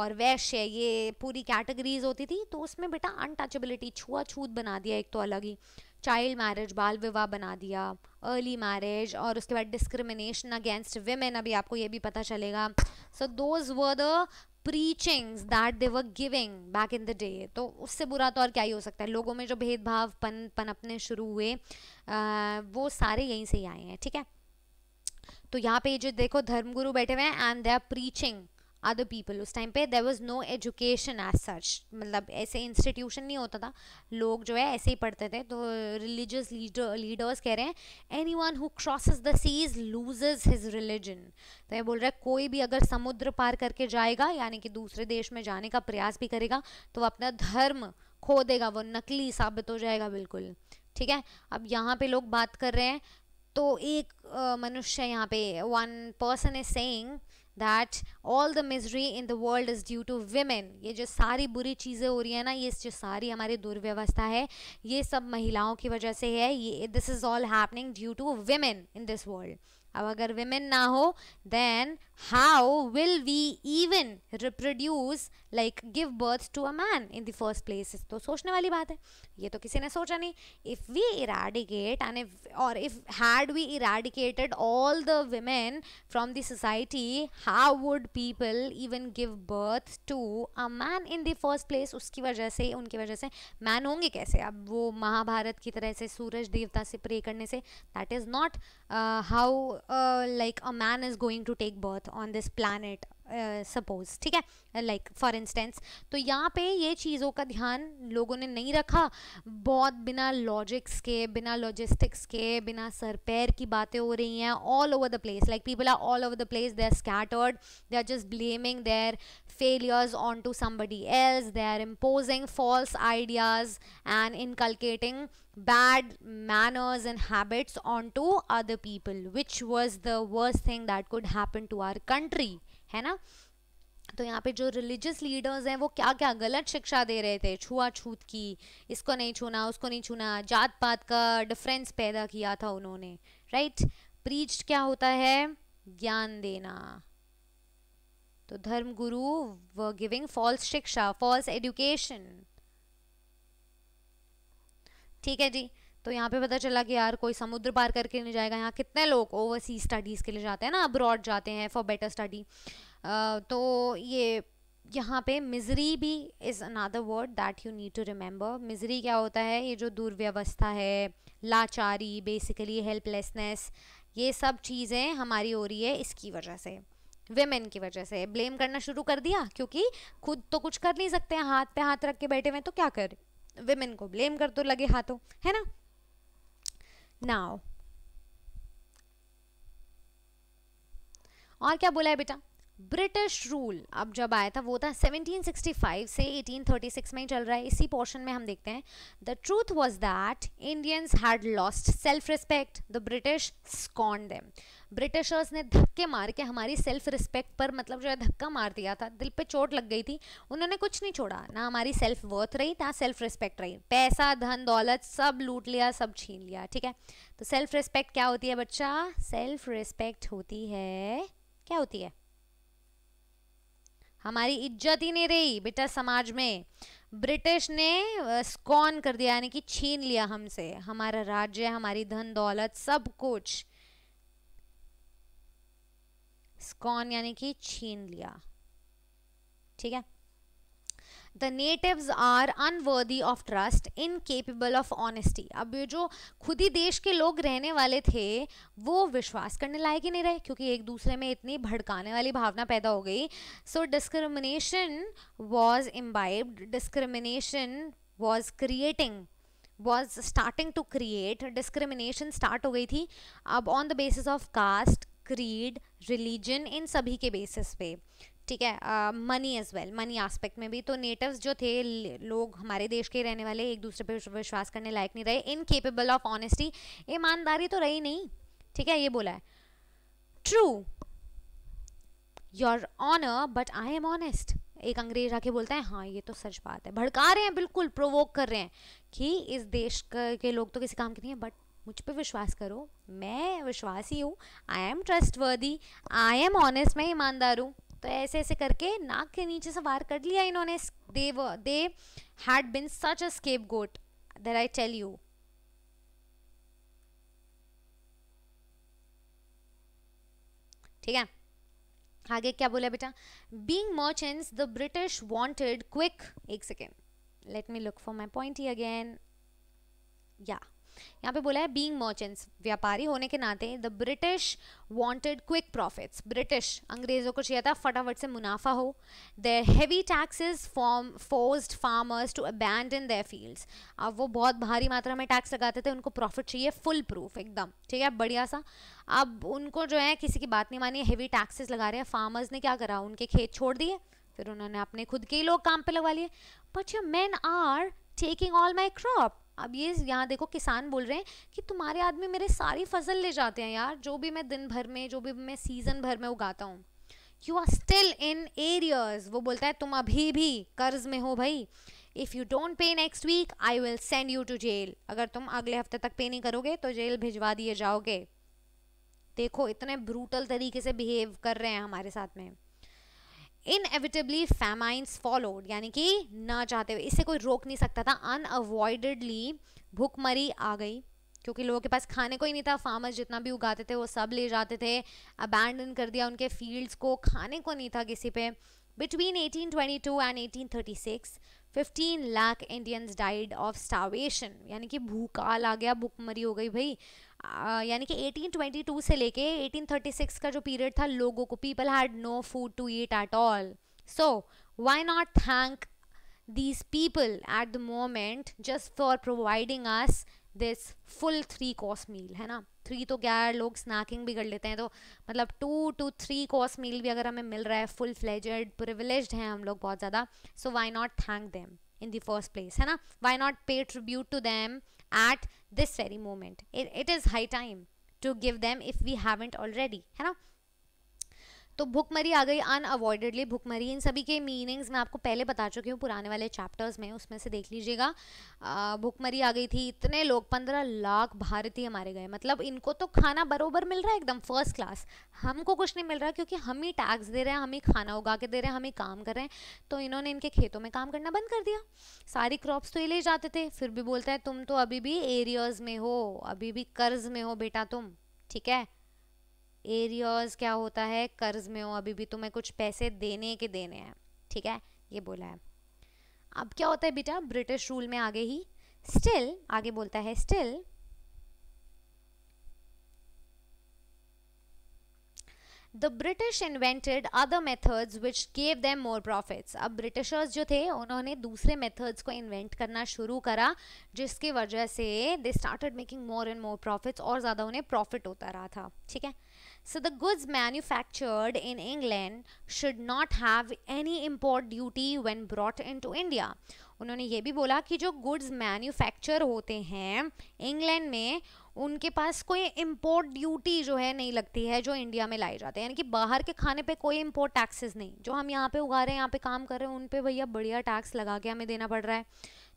और वैश्य ये पूरी कैटेगरीज होती थी तो उसमें बेटा अनटचेबिलिटी छुआछूत बना दिया एक तो अलग ही चाइल्ड मैरिज बाल विवाह बना दिया अर्ली मैरिज और उसके बाद डिस्क्रिमिनेशन अगेंस्ट वेमेन अभी आपको ये भी पता चलेगा so those were the preachings that they were giving back in the day तो उससे बुरा तो और क्या ही हो सकता है लोगों में जो भेदभाव पन पनपने शुरू हुए आ, वो सारे यहीं से ही आए हैं ठीक है तो यहाँ पे ये जो देखो धर्मगुरु बैठे हुए हैं and they are preaching other people उस टाइम पे there was no education as such मतलब ऐसे इंस्टीट्यूशन नहीं होता था लोग जो है ऐसे ही पढ़ते थे तो रिलीजियस लीडर्स कह रहे हैं anyone who crosses the seas loses his religion तो ये बोल रहा है कोई भी अगर समुद्र पार करके जाएगा यानी कि दूसरे देश में जाने का प्रयास भी करेगा तो वह अपना धर्म खो देगा वो नकली साबित हो जाएगा बिल्कुल ठीक है अब यहाँ पे लोग बात कर रहे हैं तो एक मनुष्य यहाँ पे one person is saying that all the misery in the world is due to women ये जो सारी बुरी चीज़ें हो रही है ना ये जो सारी हमारी दुर्व्यवस्था है ये सब महिलाओं की वजह से है ये this is all happening due to women in this world अब अगर विमेन ना हो then how will we even reproduce like give birth to a man in the first place तो सोचने वाली बात है ये तो किसी ने सोचा नहीं इफ़ वी इराडिकेट एंड और if had we eradicated all the women from the society how would people even give birth to a man in the first place उसकी वजह से उनकी वजह से मैन होंगे कैसे अब वो महाभारत की तरह से सूरज देवता से प्रे करने से that is not how like a man is going to take birth on this planet suppose ठीक है लाइक फॉर इंस्टेंस तो यहाँ पे ये चीज़ों का ध्यान लोगों ने नहीं रखा बहुत बिना लॉजिक्स के बिना लॉजिस्टिक्स के बिना सर पैर की बातें हो रही हैं all over the place like people are all over the place they are scattered they are just blaming their failures on to somebody else they are imposing false ideas and inculcating bad manners and habits onto other people which was the worst thing that could happen to our country है ना तो यहाँ पे जो religious leaders हैं वो क्या क्या गलत शिक्षा दे रहे थे छुआ छूत की इसको नहीं छूना उसको नहीं छूना जात पात का डिफरेंस पैदा किया था उन्होंने राइट प्रीच क्या होता है ज्ञान देना तो धर्म गुरु व गिविंग फॉल्स शिक्षा फॉल्स एजुकेशन ठीक है जी तो यहाँ पे पता चला कि यार कोई समुद्र पार करके नहीं जाएगा यहाँ कितने लोग ओवरसीज स्टडीज़ के लिए जाते हैं ना अब्रॉड जाते हैं फॉर बेटर स्टडी तो ये यहाँ पे मिजरी भी is another word that you need to remember misery क्या होता है ये जो दुर्व्यवस्था है लाचारी बेसिकली हेल्पलेसनेस ये सब चीज़ें हमारी हो रही है इसकी वजह से वेमेन की वजह से ब्लेम करना शुरू कर दिया क्योंकि खुद तो कुछ कर नहीं सकते हाथ पे हाथ रख के बैठे हुए तो क्या करें विमेन को ब्लेम कर दो तो लगे हाथों है ना नाउ और क्या बोला है बेटा ब्रिटिश रूल अब जब आया था वो था 1765 से 1836 में ही चल रहा है इसी पोर्शन में हम देखते हैं the truth was that Indians had lost self respect the British scorned them Britishers ने धक्के मार के हमारी सेल्फ रिस्पेक्ट पर मतलब जो है धक्का मार दिया था दिल पे चोट लग गई थी उन्होंने कुछ नहीं छोड़ा ना हमारी सेल्फ वर्थ रही ना सेल्फ रिस्पेक्ट रही पैसा धन दौलत सब लूट लिया सब छीन लिया ठीक है तो सेल्फ रिस्पेक्ट क्या होती है बच्चा सेल्फ रिस्पेक्ट होती है क्या होती है हमारी इज्जत ही नहीं रही बेटा समाज में ब्रिटिश ने स्कॉन कर दिया यानी कि छीन लिया हमसे हमारा राज्य हमारी धन दौलत सब कुछ स्कॉन यानी कि छीन लिया ठीक है the natives are unworthy of trust incapable of honesty अब ये जो खुद ही देश के लोग रहने वाले थे वो विश्वास करने लायक ही नहीं रहे क्योंकि एक दूसरे में इतनी भड़काने वाली भावना पैदा हो गई so discrimination was imbibed discrimination was creating was starting to create discrimination start हो गई थी अब on the basis of caste creed religion इन सभी के बेसिस पे ठीक है money as well money aspect में भी तो नेटिव्स जो थे लोग हमारे देश के रहने वाले एक दूसरे पर विश्वास करने लायक नहीं रहे इनकेपेबल ऑफ ऑनेस्टी ईमानदारी तो रही नहीं ठीक है ये बोला है true your honour but I am honest एक अंग्रेज आके बोलता है हाँ ये तो सच बात है भड़का रहे हैं बिल्कुल प्रोवोक कर रहे हैं कि इस देश के लोग तो किसी काम के नहीं है बट मुझ पर विश्वास करो मैं विश्वासी हूँ आई एम ट्रस्ट वर्दी आई एम ऑनेस्ट मैं ईमानदार हूँ तो ऐसे ऐसे करके नाक के नीचे से वार कर लिया इन्होंने they they had been such a scapegoat there I tell you ठीक है आगे क्या बोला बेटा being merchants the British wanted quick एक second let me look for my point ही अगेन या यहाँ पे बोला है बींग मर्चेंट्स व्यापारी होने के नाते the British wanted quick profits British अंग्रेज़ों को चाहिए था फटाफट से मुनाफा हो their heavy taxes form forced farmers to in their fields अब वो बहुत भारी मात्रा में टैक्स लगाते थे उनको प्रॉफिट चाहिए फुल प्रूफ एकदम ठीक है बढ़िया सा अब उनको जो है किसी की बात नहीं मानी हैवी टैक्सेस लगा रहे हैं फार्मर्स ने क्या करा उनके खेत छोड़ दिए फिर उन्होंने अपने खुद के ही लोग काम पे लगवा लिए but your men are taking all my crop अब ये यहाँ देखो किसान बोल रहे हैं कि तुम्हारे आदमी मेरे सारी फसल ले जाते हैं यार जो भी मैं दिन भर में जो भी मैं सीज़न भर में उगाता हूँ you are still in arrears वो बोलता है तुम अभी भी कर्ज में हो भाई if you don't pay next week I will send you to jail अगर तुम अगले हफ्ते तक पे नहीं करोगे तो जेल भिजवा दिए जाओगे देखो इतने ब्रूटल तरीके से बिहेव कर रहे हैं हमारे साथ में इनएविटेबली फैमाइंस फॉलोड यानी कि ना चाहते हुए इससे कोई रोक नहीं सकता था अनअवॉइडेडली भूखमरी आ गई क्योंकि लोगों के पास खाने को ही नहीं था फार्मर्स जितना भी उगाते थे वो सब ले जाते थे अबैंडन कर दिया उनके फील्ड्स को खाने को नहीं था किसी पे between 1822 and 1836 15 lakh Indians died of starvation यानी कि भूकाल आ गया भुखमरी हो गई भाई यानी कि 1822 से लेके 1836 का जो पीरियड था लोगों को people had no food to eat at all so why not thank these people at the moment just for providing us this full three course meal है ना थ्री तो क्या है लोग स्नैकिंग भी कर लेते हैं तो मतलब two two three course meal भी अगर हमें मिल रहा है फुल फ्लेजर्ड प्रिविलेज हैं हम लोग बहुत ज़्यादा so why not thank them in the first place है ना why not pay tribute to them at this very moment it, it is high time to give them if we haven't already you know. तो भुखमरी आ गई अनअवॉइडेडली भुखमरी इन सभी के meanings मैं आपको पहले बता चुकी हूँ पुराने वाले चैप्टर्स में उसमें से देख लीजिएगा भुखमरी आ गई थी इतने लोग पंद्रह लाख भारतीय मारे गए मतलब इनको तो खाना बरोबर मिल रहा है एकदम फर्स्ट क्लास हमको कुछ नहीं मिल रहा क्योंकि हम ही टैक्स दे रहे हैं हम ही खाना उगा के दे रहे हैं हम ही काम कर रहे हैं तो इन्होंने इनके खेतों में काम करना बंद कर दिया सारी क्रॉप्स तो ये ले जाते थे फिर भी बोलते हैं तुम तो अभी भी एरियाज में हो अभी भी कर्ज में हो बेटा तुम ठीक है एरियाज क्या होता है कर्ज में हो अभी भी तुम्हें कुछ पैसे देने के देने हैं ठीक है ये बोला है अब क्या होता है बेटा ब्रिटिश रूल में आगे ही स्टिल आगे बोलता है still the British invented other methods which gave them more profits अब ब्रिटिशर्स जो थे उन्होंने दूसरे मेथड्स को इन्वेंट करना शुरू करा जिसकी वजह से they started making more and more profits और ज़्यादा उन्हें प्रॉफिट होता रहा था ठीक है So the goods manufactured in England should not have any import duty when brought into India. उन्होंने ये भी बोला कि जो गुड्स manufacture होते हैं इंग्लैंड में उनके पास कोई इम्पोर्ट ड्यूटी जो है नहीं लगती है जो इंडिया में लाए जाते हैं यानी कि बाहर के खाने पे कोई इम्पोर्ट टैक्सेस नहीं जो हम यहाँ पे उगा रहे हैं यहाँ पे काम कर रहे हैं उन पे भैया बढ़िया टैक्स लगा के हमें देना पड़ रहा है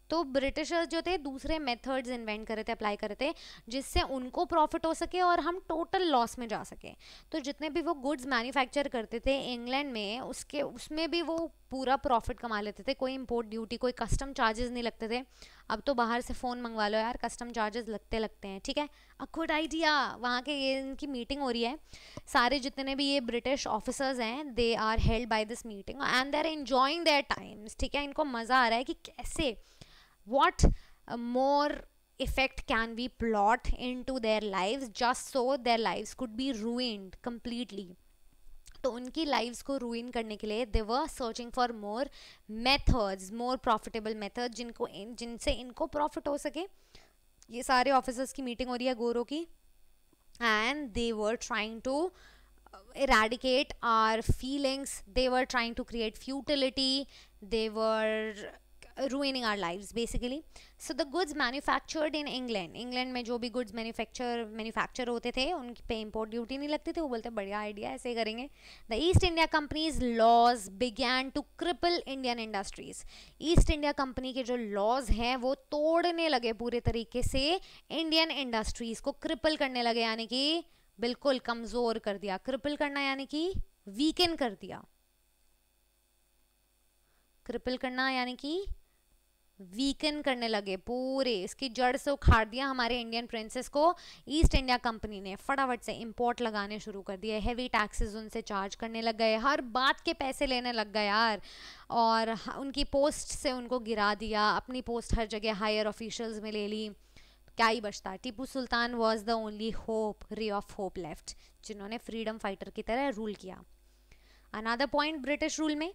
तो ब्रिटिशर्स जो थे दूसरे मेथड्स इन्वेंट करे थे अप्लाई करे थे जिससे उनको प्रॉफिट हो सके और हम टोटल लॉस में जा सके तो जितने भी वो गुड्स मैन्युफैक्चर करते थे इंग्लैंड में उसके उसमें भी वो पूरा प्रॉफिट कमा लेते थे कोई इम्पोर्ट ड्यूटी कोई कस्टम चार्जेस नहीं लगते थे अब तो बाहर से फ़ोन मंगवा लो यार कस्टम चार्जेस लगते लगते हैं ठीक है अ गुड आइडिया वहाँ के ये इनकी मीटिंग हो रही है सारे जितने भी ये ब्रिटिश ऑफिसर्स हैं they are held by this meeting and they are enjoying their times ठीक है इनको मज़ा आ रहा है कि कैसे what uh, more effect can we plot into their lives just so their lives could be ruined completely तो उनकी लाइव्स को रूइन करने के लिए they were searching for more methods more profitable method जिनको इन जिनसे इनको प्रॉफिट हो सके ये सारे ऑफिसर्स की मीटिंग हो रही है गोरो की and they were trying to eradicate our feelings they were trying to create futility they were ruining our lives basically so the goods manufactured in England England में जो भी goods manufacture manufacture होते थे उन पे import duty नहीं लगती थी वो बोलते बढ़िया idea ऐसे करेंगे the East India Company's laws began to cripple Indian industries East India Company के जो laws हैं वो तोड़ने लगे पूरे तरीके से Indian industries को cripple करने लगे यानी कि बिल्कुल कमज़ोर कर दिया क्रिपल करना यानी कि वीकेन कर दिया क्रिपल करना यानी कि वीकन करने लगे पूरे इसकी जड़ से उखाड़ दिया हमारे इंडियन प्रिंसेस को ईस्ट इंडिया कंपनी ने फटाफट से इंपोर्ट लगाने शुरू कर दिए हैवी टैक्सेस उनसे चार्ज करने लग गए हर बात के पैसे लेने लग गए यार और उनकी पोस्ट से उनको गिरा दिया अपनी पोस्ट हर जगह हायर ऑफिशल्स में ले ली क्या ही बचता Tipu Sultan was the only hope ray of hope left जिन्होंने फ्रीडम फाइटर की तरह रूल किया अनादर पॉइंट ब्रिटिश रूल में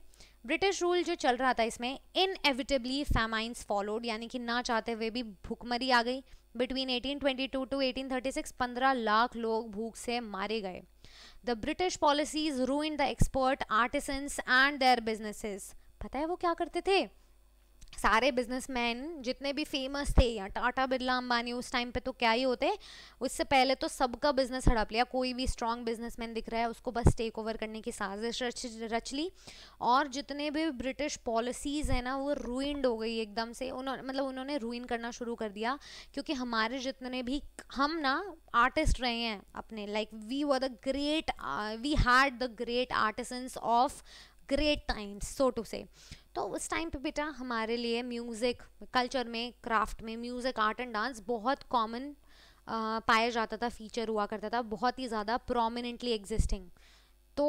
ब्रिटिश रूल जो चल रहा था इसमें इनएविटेबली फैमाइंस फॉलोड यानी कि ना चाहते हुए भी भूखमरी आ गई बिटवीन 1822 टू 1836 15 लाख लोग भूख से मारे गए the British policies ruin the expert artisans and their businesses पता है वो क्या करते थे सारे बिजनेसमैन जितने भी फेमस थे या टाटा बिरला अंबानी उस टाइम पे तो क्या ही होते उससे पहले तो सबका बिजनेस हड़प लिया कोई भी स्ट्रांग बिजनेसमैन दिख रहा है उसको बस टेक ओवर करने की साजिश रच रच ली और जितने भी ब्रिटिश पॉलिसीज़ हैं ना वो रूइंड हो गई एकदम से उन्होंने मतलब उन्होंने रूइन करना शुरू कर दिया क्योंकि हमारे जितने भी हम ना आर्टिस्ट रहे हैं अपने like we were the great we had the great artisans of great times so to say तो उस टाइम पे बेटा हमारे लिए म्यूज़िक कल्चर में क्राफ्ट में म्यूज़िक आर्ट एंड डांस बहुत कॉमन पाया जाता था फीचर हुआ करता था बहुत ही ज़्यादा प्रोमिनेंटली एग्जिस्टिंग तो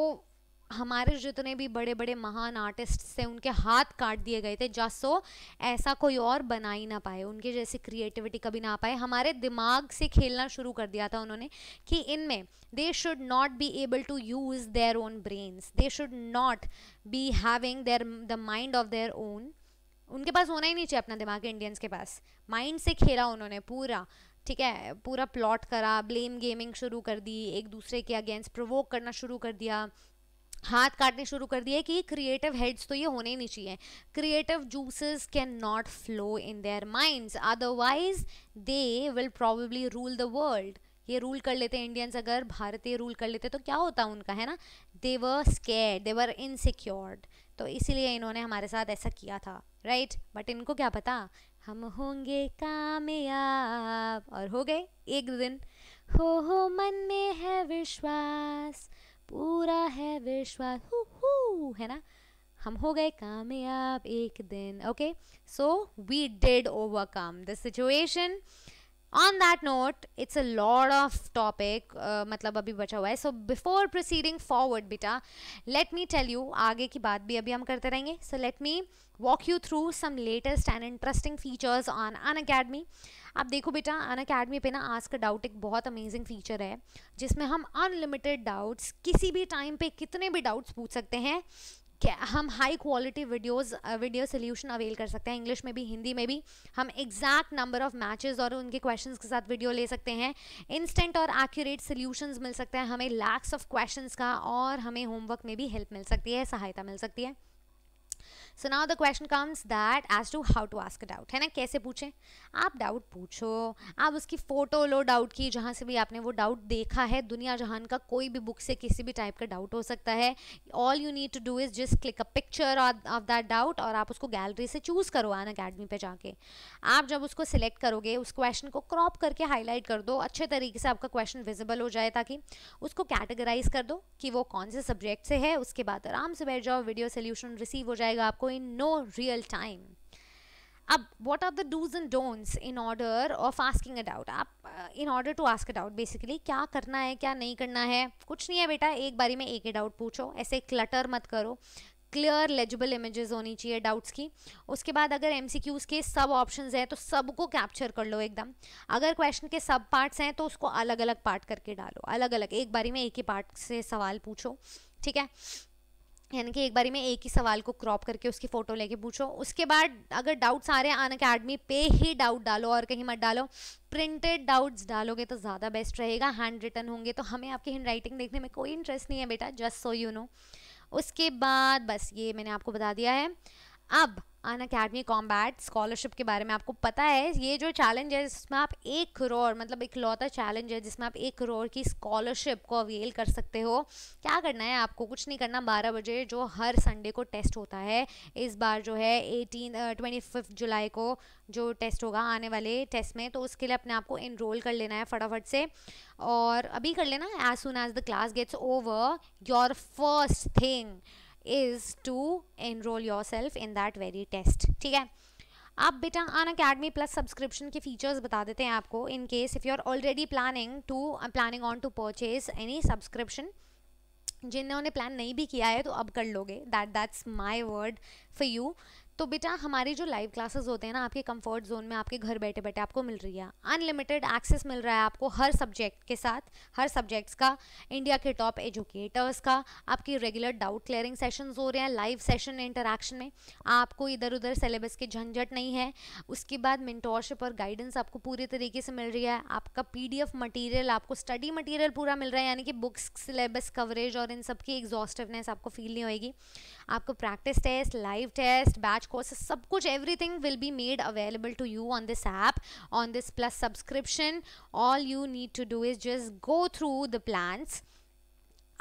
हमारे जितने भी बड़े बड़े महान आर्टिस्ट थे उनके हाथ काट दिए गए थे जसो ऐसा कोई और बना ही ना पाए उनके जैसी क्रिएटिविटी कभी ना पाए हमारे दिमाग से खेलना शुरू कर दिया था उन्होंने कि इनमें they should not be able to use their own brains they should not be having their the mind of their own उनके पास होना ही नहीं चाहिए अपना दिमाग इंडियंस के पास माइंड से खेला उन्होंने पूरा ठीक है पूरा प्लॉट करा ब्लेम गेमिंग शुरू कर दी एक दूसरे के अगेंस्ट प्रोवोक करना शुरू कर दिया हाथ काटने शुरू कर दिए कि क्रिएटिव हेड्स तो ये होने ही नहीं चाहिए creative juices can not flow in their minds otherwise they will probably rule the world ये रूल कर लेते इंडियंस अगर भारतीय रूल कर लेते तो क्या होता उनका है ना दे वर स्केयर दे वर इनसिक्योर्ड तो इसीलिए इन्होंने हमारे साथ ऐसा किया था राइट right? बट इनको क्या पता हम होंगे कामयाब और हो गए एक दिन हो हो मन में है विश्वास पूरा है विश्वास हु, हु, है ना हम हो गए कामयाब एक दिन okay so we did overcome the situation on that note it's a lot of topic मतलब अभी बचा हुआ है सो बिफोर प्रोसीडिंग फॉरवर्ड बेटा लेट मी टेल यू आगे की बात भी अभी हम करते रहेंगे so let me walk you through some latest and interesting features on Unacademy आप देखो बेटा अन अकेडमी पर ना आस्क डाउट एक बहुत अमेजिंग फीचर है जिसमें हम अनलिमिटेड डाउट्स किसी भी टाइम पे कितने भी डाउट्स पूछ सकते हैं हम high quality videos video solution avail कर सकते हैं इंग्लिश में भी हिंदी में भी हम एग्जैक्ट नंबर ऑफ मैचेस और उनके क्वेश्चंस के साथ वीडियो ले सकते हैं इंस्टेंट और एक्यूरेट सोल्यूशंस मिल सकते हैं हमें लैक्स ऑफ क्वेश्चंस का और हमें होमवर्क में भी हेल्प मिल सकती है सहायता मिल सकती है so now the question comes that as to how to ask a doubt है ना कैसे पूछें आप डाउट पूछो आप उसकी फ़ोटो लो डाउट की जहाँ से भी आपने वो डाउट देखा है दुनिया जहान का कोई भी बुक से किसी भी टाइप का डाउट हो सकता है all you need to do is just click a picture of that doubt और आप उसको गैलरी से चूज़ करो अन अकेडमी पर जाके आप जब उसको सिलेक्ट करोगे उस क्वेश्चन को क्रॉप करके हाईलाइट कर दो अच्छे तरीके से आपका क्वेश्चन विजिबल हो जाए ताकि उसको कैटेगराइज कर दो कि वो कौन से सब्जेक्ट से है उसके बाद आराम से बैठ जाओ वीडियो सोल्यूशन रिसीव हो जाएगा आपको in no real time. अब what are the do's and don'ts in order of asking a doubt आप uh, in order to ask a doubt basically क्या करना है क्या नहीं करना है कुछ नहीं है बेटा एक बारी में एक ही डाउट पूछो ऐसे क्लटर मत करो क्लियर लेजिबल इमेजेस होनी चाहिए डाउट्स की उसके बाद अगर एम सी क्यूज़ के सब ऑप्शन हैं तो सबको कैप्चर कर लो एकदम अगर क्वेश्चन के सब पार्ट्स हैं तो उसको अलग अलग पार्ट करके डालो अलग अलग एक बारी में एक ही पार्ट से सवाल पूछो ठीक है यानी कि एक बारी में एक ही सवाल को क्रॉप करके उसकी फ़ोटो लेके पूछो उसके बाद अगर डाउट्स आ रहे हैं अन अकेडमी पे ही डाउट डालो और कहीं मत डालो प्रिंटेड डाउट्स डालोगे तो ज़्यादा बेस्ट रहेगा हैंड रिटन होंगे तो हमें आपकी हैंड राइटिंग देखने में कोई इंटरेस्ट नहीं है बेटा जस्ट सो यू नो उसके बाद बस ये मैंने आपको बता दिया है अब अन अकेडमी कॉम्बैट स्कॉलरशिप के बारे में आपको पता है ये जो चैलेंज है जिसमें आप एक करोड़ मतलब एक लौता चैलेंज है जिसमें आप एक करोड़ की स्कॉलरशिप को अवेल कर सकते हो क्या करना है आपको कुछ नहीं करना बारह बजे जो हर संडे को टेस्ट होता है इस बार जो है एटीन ट्वेंटी फिफ्थ जुलाई को जो टेस्ट होगा आने वाले टेस्ट में तो उसके लिए अपने आप को इनरोल कर लेना है फटाफट से और अभी कर लेना as soon as the class gets over your first thing is to enroll yourself in that very test ठीक है आप बेटा अन अकेडमी प्लस सब्सक्रिप्शन के फीचर्स बता देते हैं आपको in case if you are already planning to planning on to purchase any subscription जिन्होंने प्लान नहीं भी किया है तो अब कर लोगे that that's my word for you तो बेटा हमारी जो लाइव क्लासेस होते हैं ना आपके कंफर्ट जोन में आपके घर बैठे बैठे आपको मिल रही है अनलिमिटेड एक्सेस मिल रहा है आपको हर सब्जेक्ट के साथ हर सब्जेक्ट्स का इंडिया के टॉप एजुकेटर्स का आपकी रेगुलर डाउट क्लियरिंग सेशंस हो रहे हैं लाइव सेशन इंटरेक्शन में आपको इधर उधर सिलेबस के झंझट नहीं है उसके बाद मिनटोरशिप और गाइडेंस आपको पूरे तरीके से मिल रही है आपका एफ मटेरियल आपको स्टडी मटीरियल पूरा मिल रहा है यानी कि बुक्स सिलेबस कवरेज और इन सब की एग्जॉस्टिवनेस आपको फील नहीं होएगी आपको practice test live test batch courses सब कुछ everything will be made available to you on this app on this plus subscription all you need to do is just go through the plans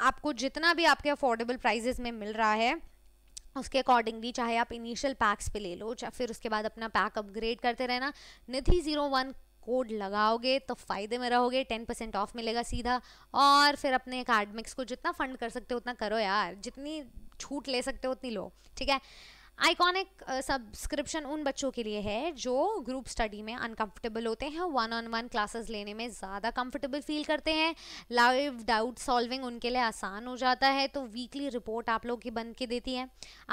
आपको जितना भी आपके affordable prices में मिल रहा है उसके अकॉर्डिंगली चाहे आप इनिशियल पैक्स पे ले लो चाहे फिर उसके बाद अपना पैक अपग्रेड करते रहना निधि ज़ीरो वन कोड लगाओगे तो फ़ायदे में रहोगे टेन परसेंट ऑफ मिलेगा सीधा और फिर अपने अकाडमिक्स को जितना फंड कर सकते हो उतना करो यार जितनी छूट ले सकते हो उतनी लो ठीक है आइकॉनिक सब्सक्रिप्शन uh, उन बच्चों के लिए है जो ग्रुप स्टडी में अनकंफर्टेबल होते हैं वन ऑन वन क्लासेस लेने में ज़्यादा कंफर्टेबल फील करते हैं लाइव डाउट सॉल्विंग उनके लिए आसान हो जाता है तो वीकली रिपोर्ट आप लोग की बन के देती है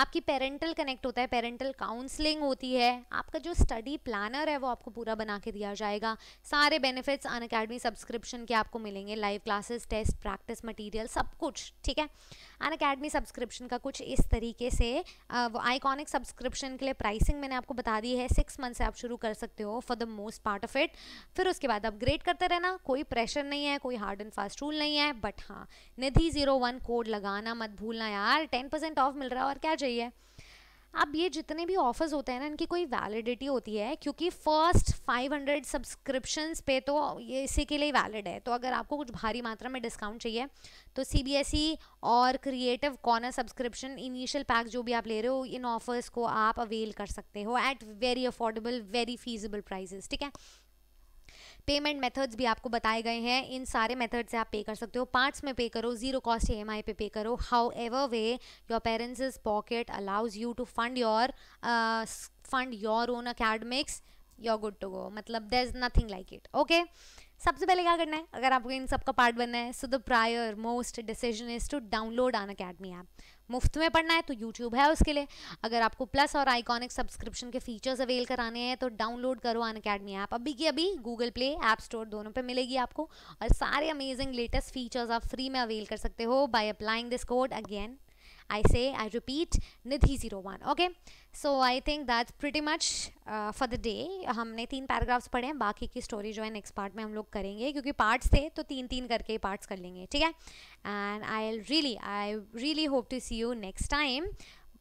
आपकी पेरेंटल कनेक्ट होता है पेरेंटल काउंसलिंग होती है आपका जो स्टडी प्लानर है वो आपको पूरा बना के दिया जाएगा सारे बेनिफिट्स अन अकेडमी सब्सक्रिप्शन के आपको मिलेंगे live classes test practice material सब कुछ ठीक है अन अकेडमी सब्सक्रिप्शन का कुछ इस तरीके से uh, वो आइकॉन इलेक्ट्रॉनिक सब्सक्रिप्शन के लिए प्राइसिंग मैंने आपको बता दी है सिक्स मंथ से आप शुरू कर सकते हो for the most part of it फिर उसके बाद अपग्रेड करते रहना कोई प्रेशर नहीं है कोई हार्ड एंड फास्ट रूल नहीं है बट हाँ निधि जीरो वन कोड लगाना मत भूलना यार टेन परसेंट ऑफ मिल रहा है और क्या चाहिए अब ये जितने भी ऑफर्स होते हैं ना इनकी कोई वैलिडिटी होती है क्योंकि फर्स्ट 500 सब्सक्रिप्शन पे तो ये इसी के लिए वैलिड है तो अगर आपको कुछ भारी मात्रा में डिस्काउंट चाहिए तो सी e और creative corner subscription initial pack जो भी आप ले रहे हो इन ऑफर्स को आप अवेल कर सकते हो at very affordable very feasible prices ठीक है पेमेंट मेथड्स भी आपको बताए गए हैं इन सारे मेथड्स से आप पे कर सकते हो पार्ट्स में पे करो जीरो कॉस्ट ई पे पे करो however way your parents pocket allows you to fund your fund your own academics good to go मतलब there is nothing like it okay सबसे पहले क्या करना है अगर आपको इन सब का पार्ट बनना है so the prior most decision is to download Unacademy app मुफ्त में पढ़ना है तो यूट्यूब है उसके लिए अगर आपको प्लस और आइकॉनिक सब्सक्रिप्शन के फीचर्स अवेल कराने हैं तो डाउनलोड करो अन अकेडमी ऐप अभी की अभी गूगल प्ले ऐप स्टोर दोनों पे मिलेगी आपको और सारे अमेजिंग लेटेस्ट फीचर्स आप फ्री में अवेल कर सकते हो by applying this code again I say, I repeat, nidhi 01 Okay. So I think that's pretty much uh, for the day. humne teen paragraphs padhe hain बाकी ki story jo hai next part mein hum log karenge kyunki parts the to teen teen karke ही parts kar lenge theek hai And I'll really, I really hope to see you next time.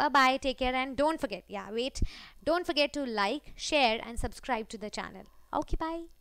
Bye bye, take care and don't forget, yeah, wait, don't forget to like, share and subscribe to the channel. Okay, bye.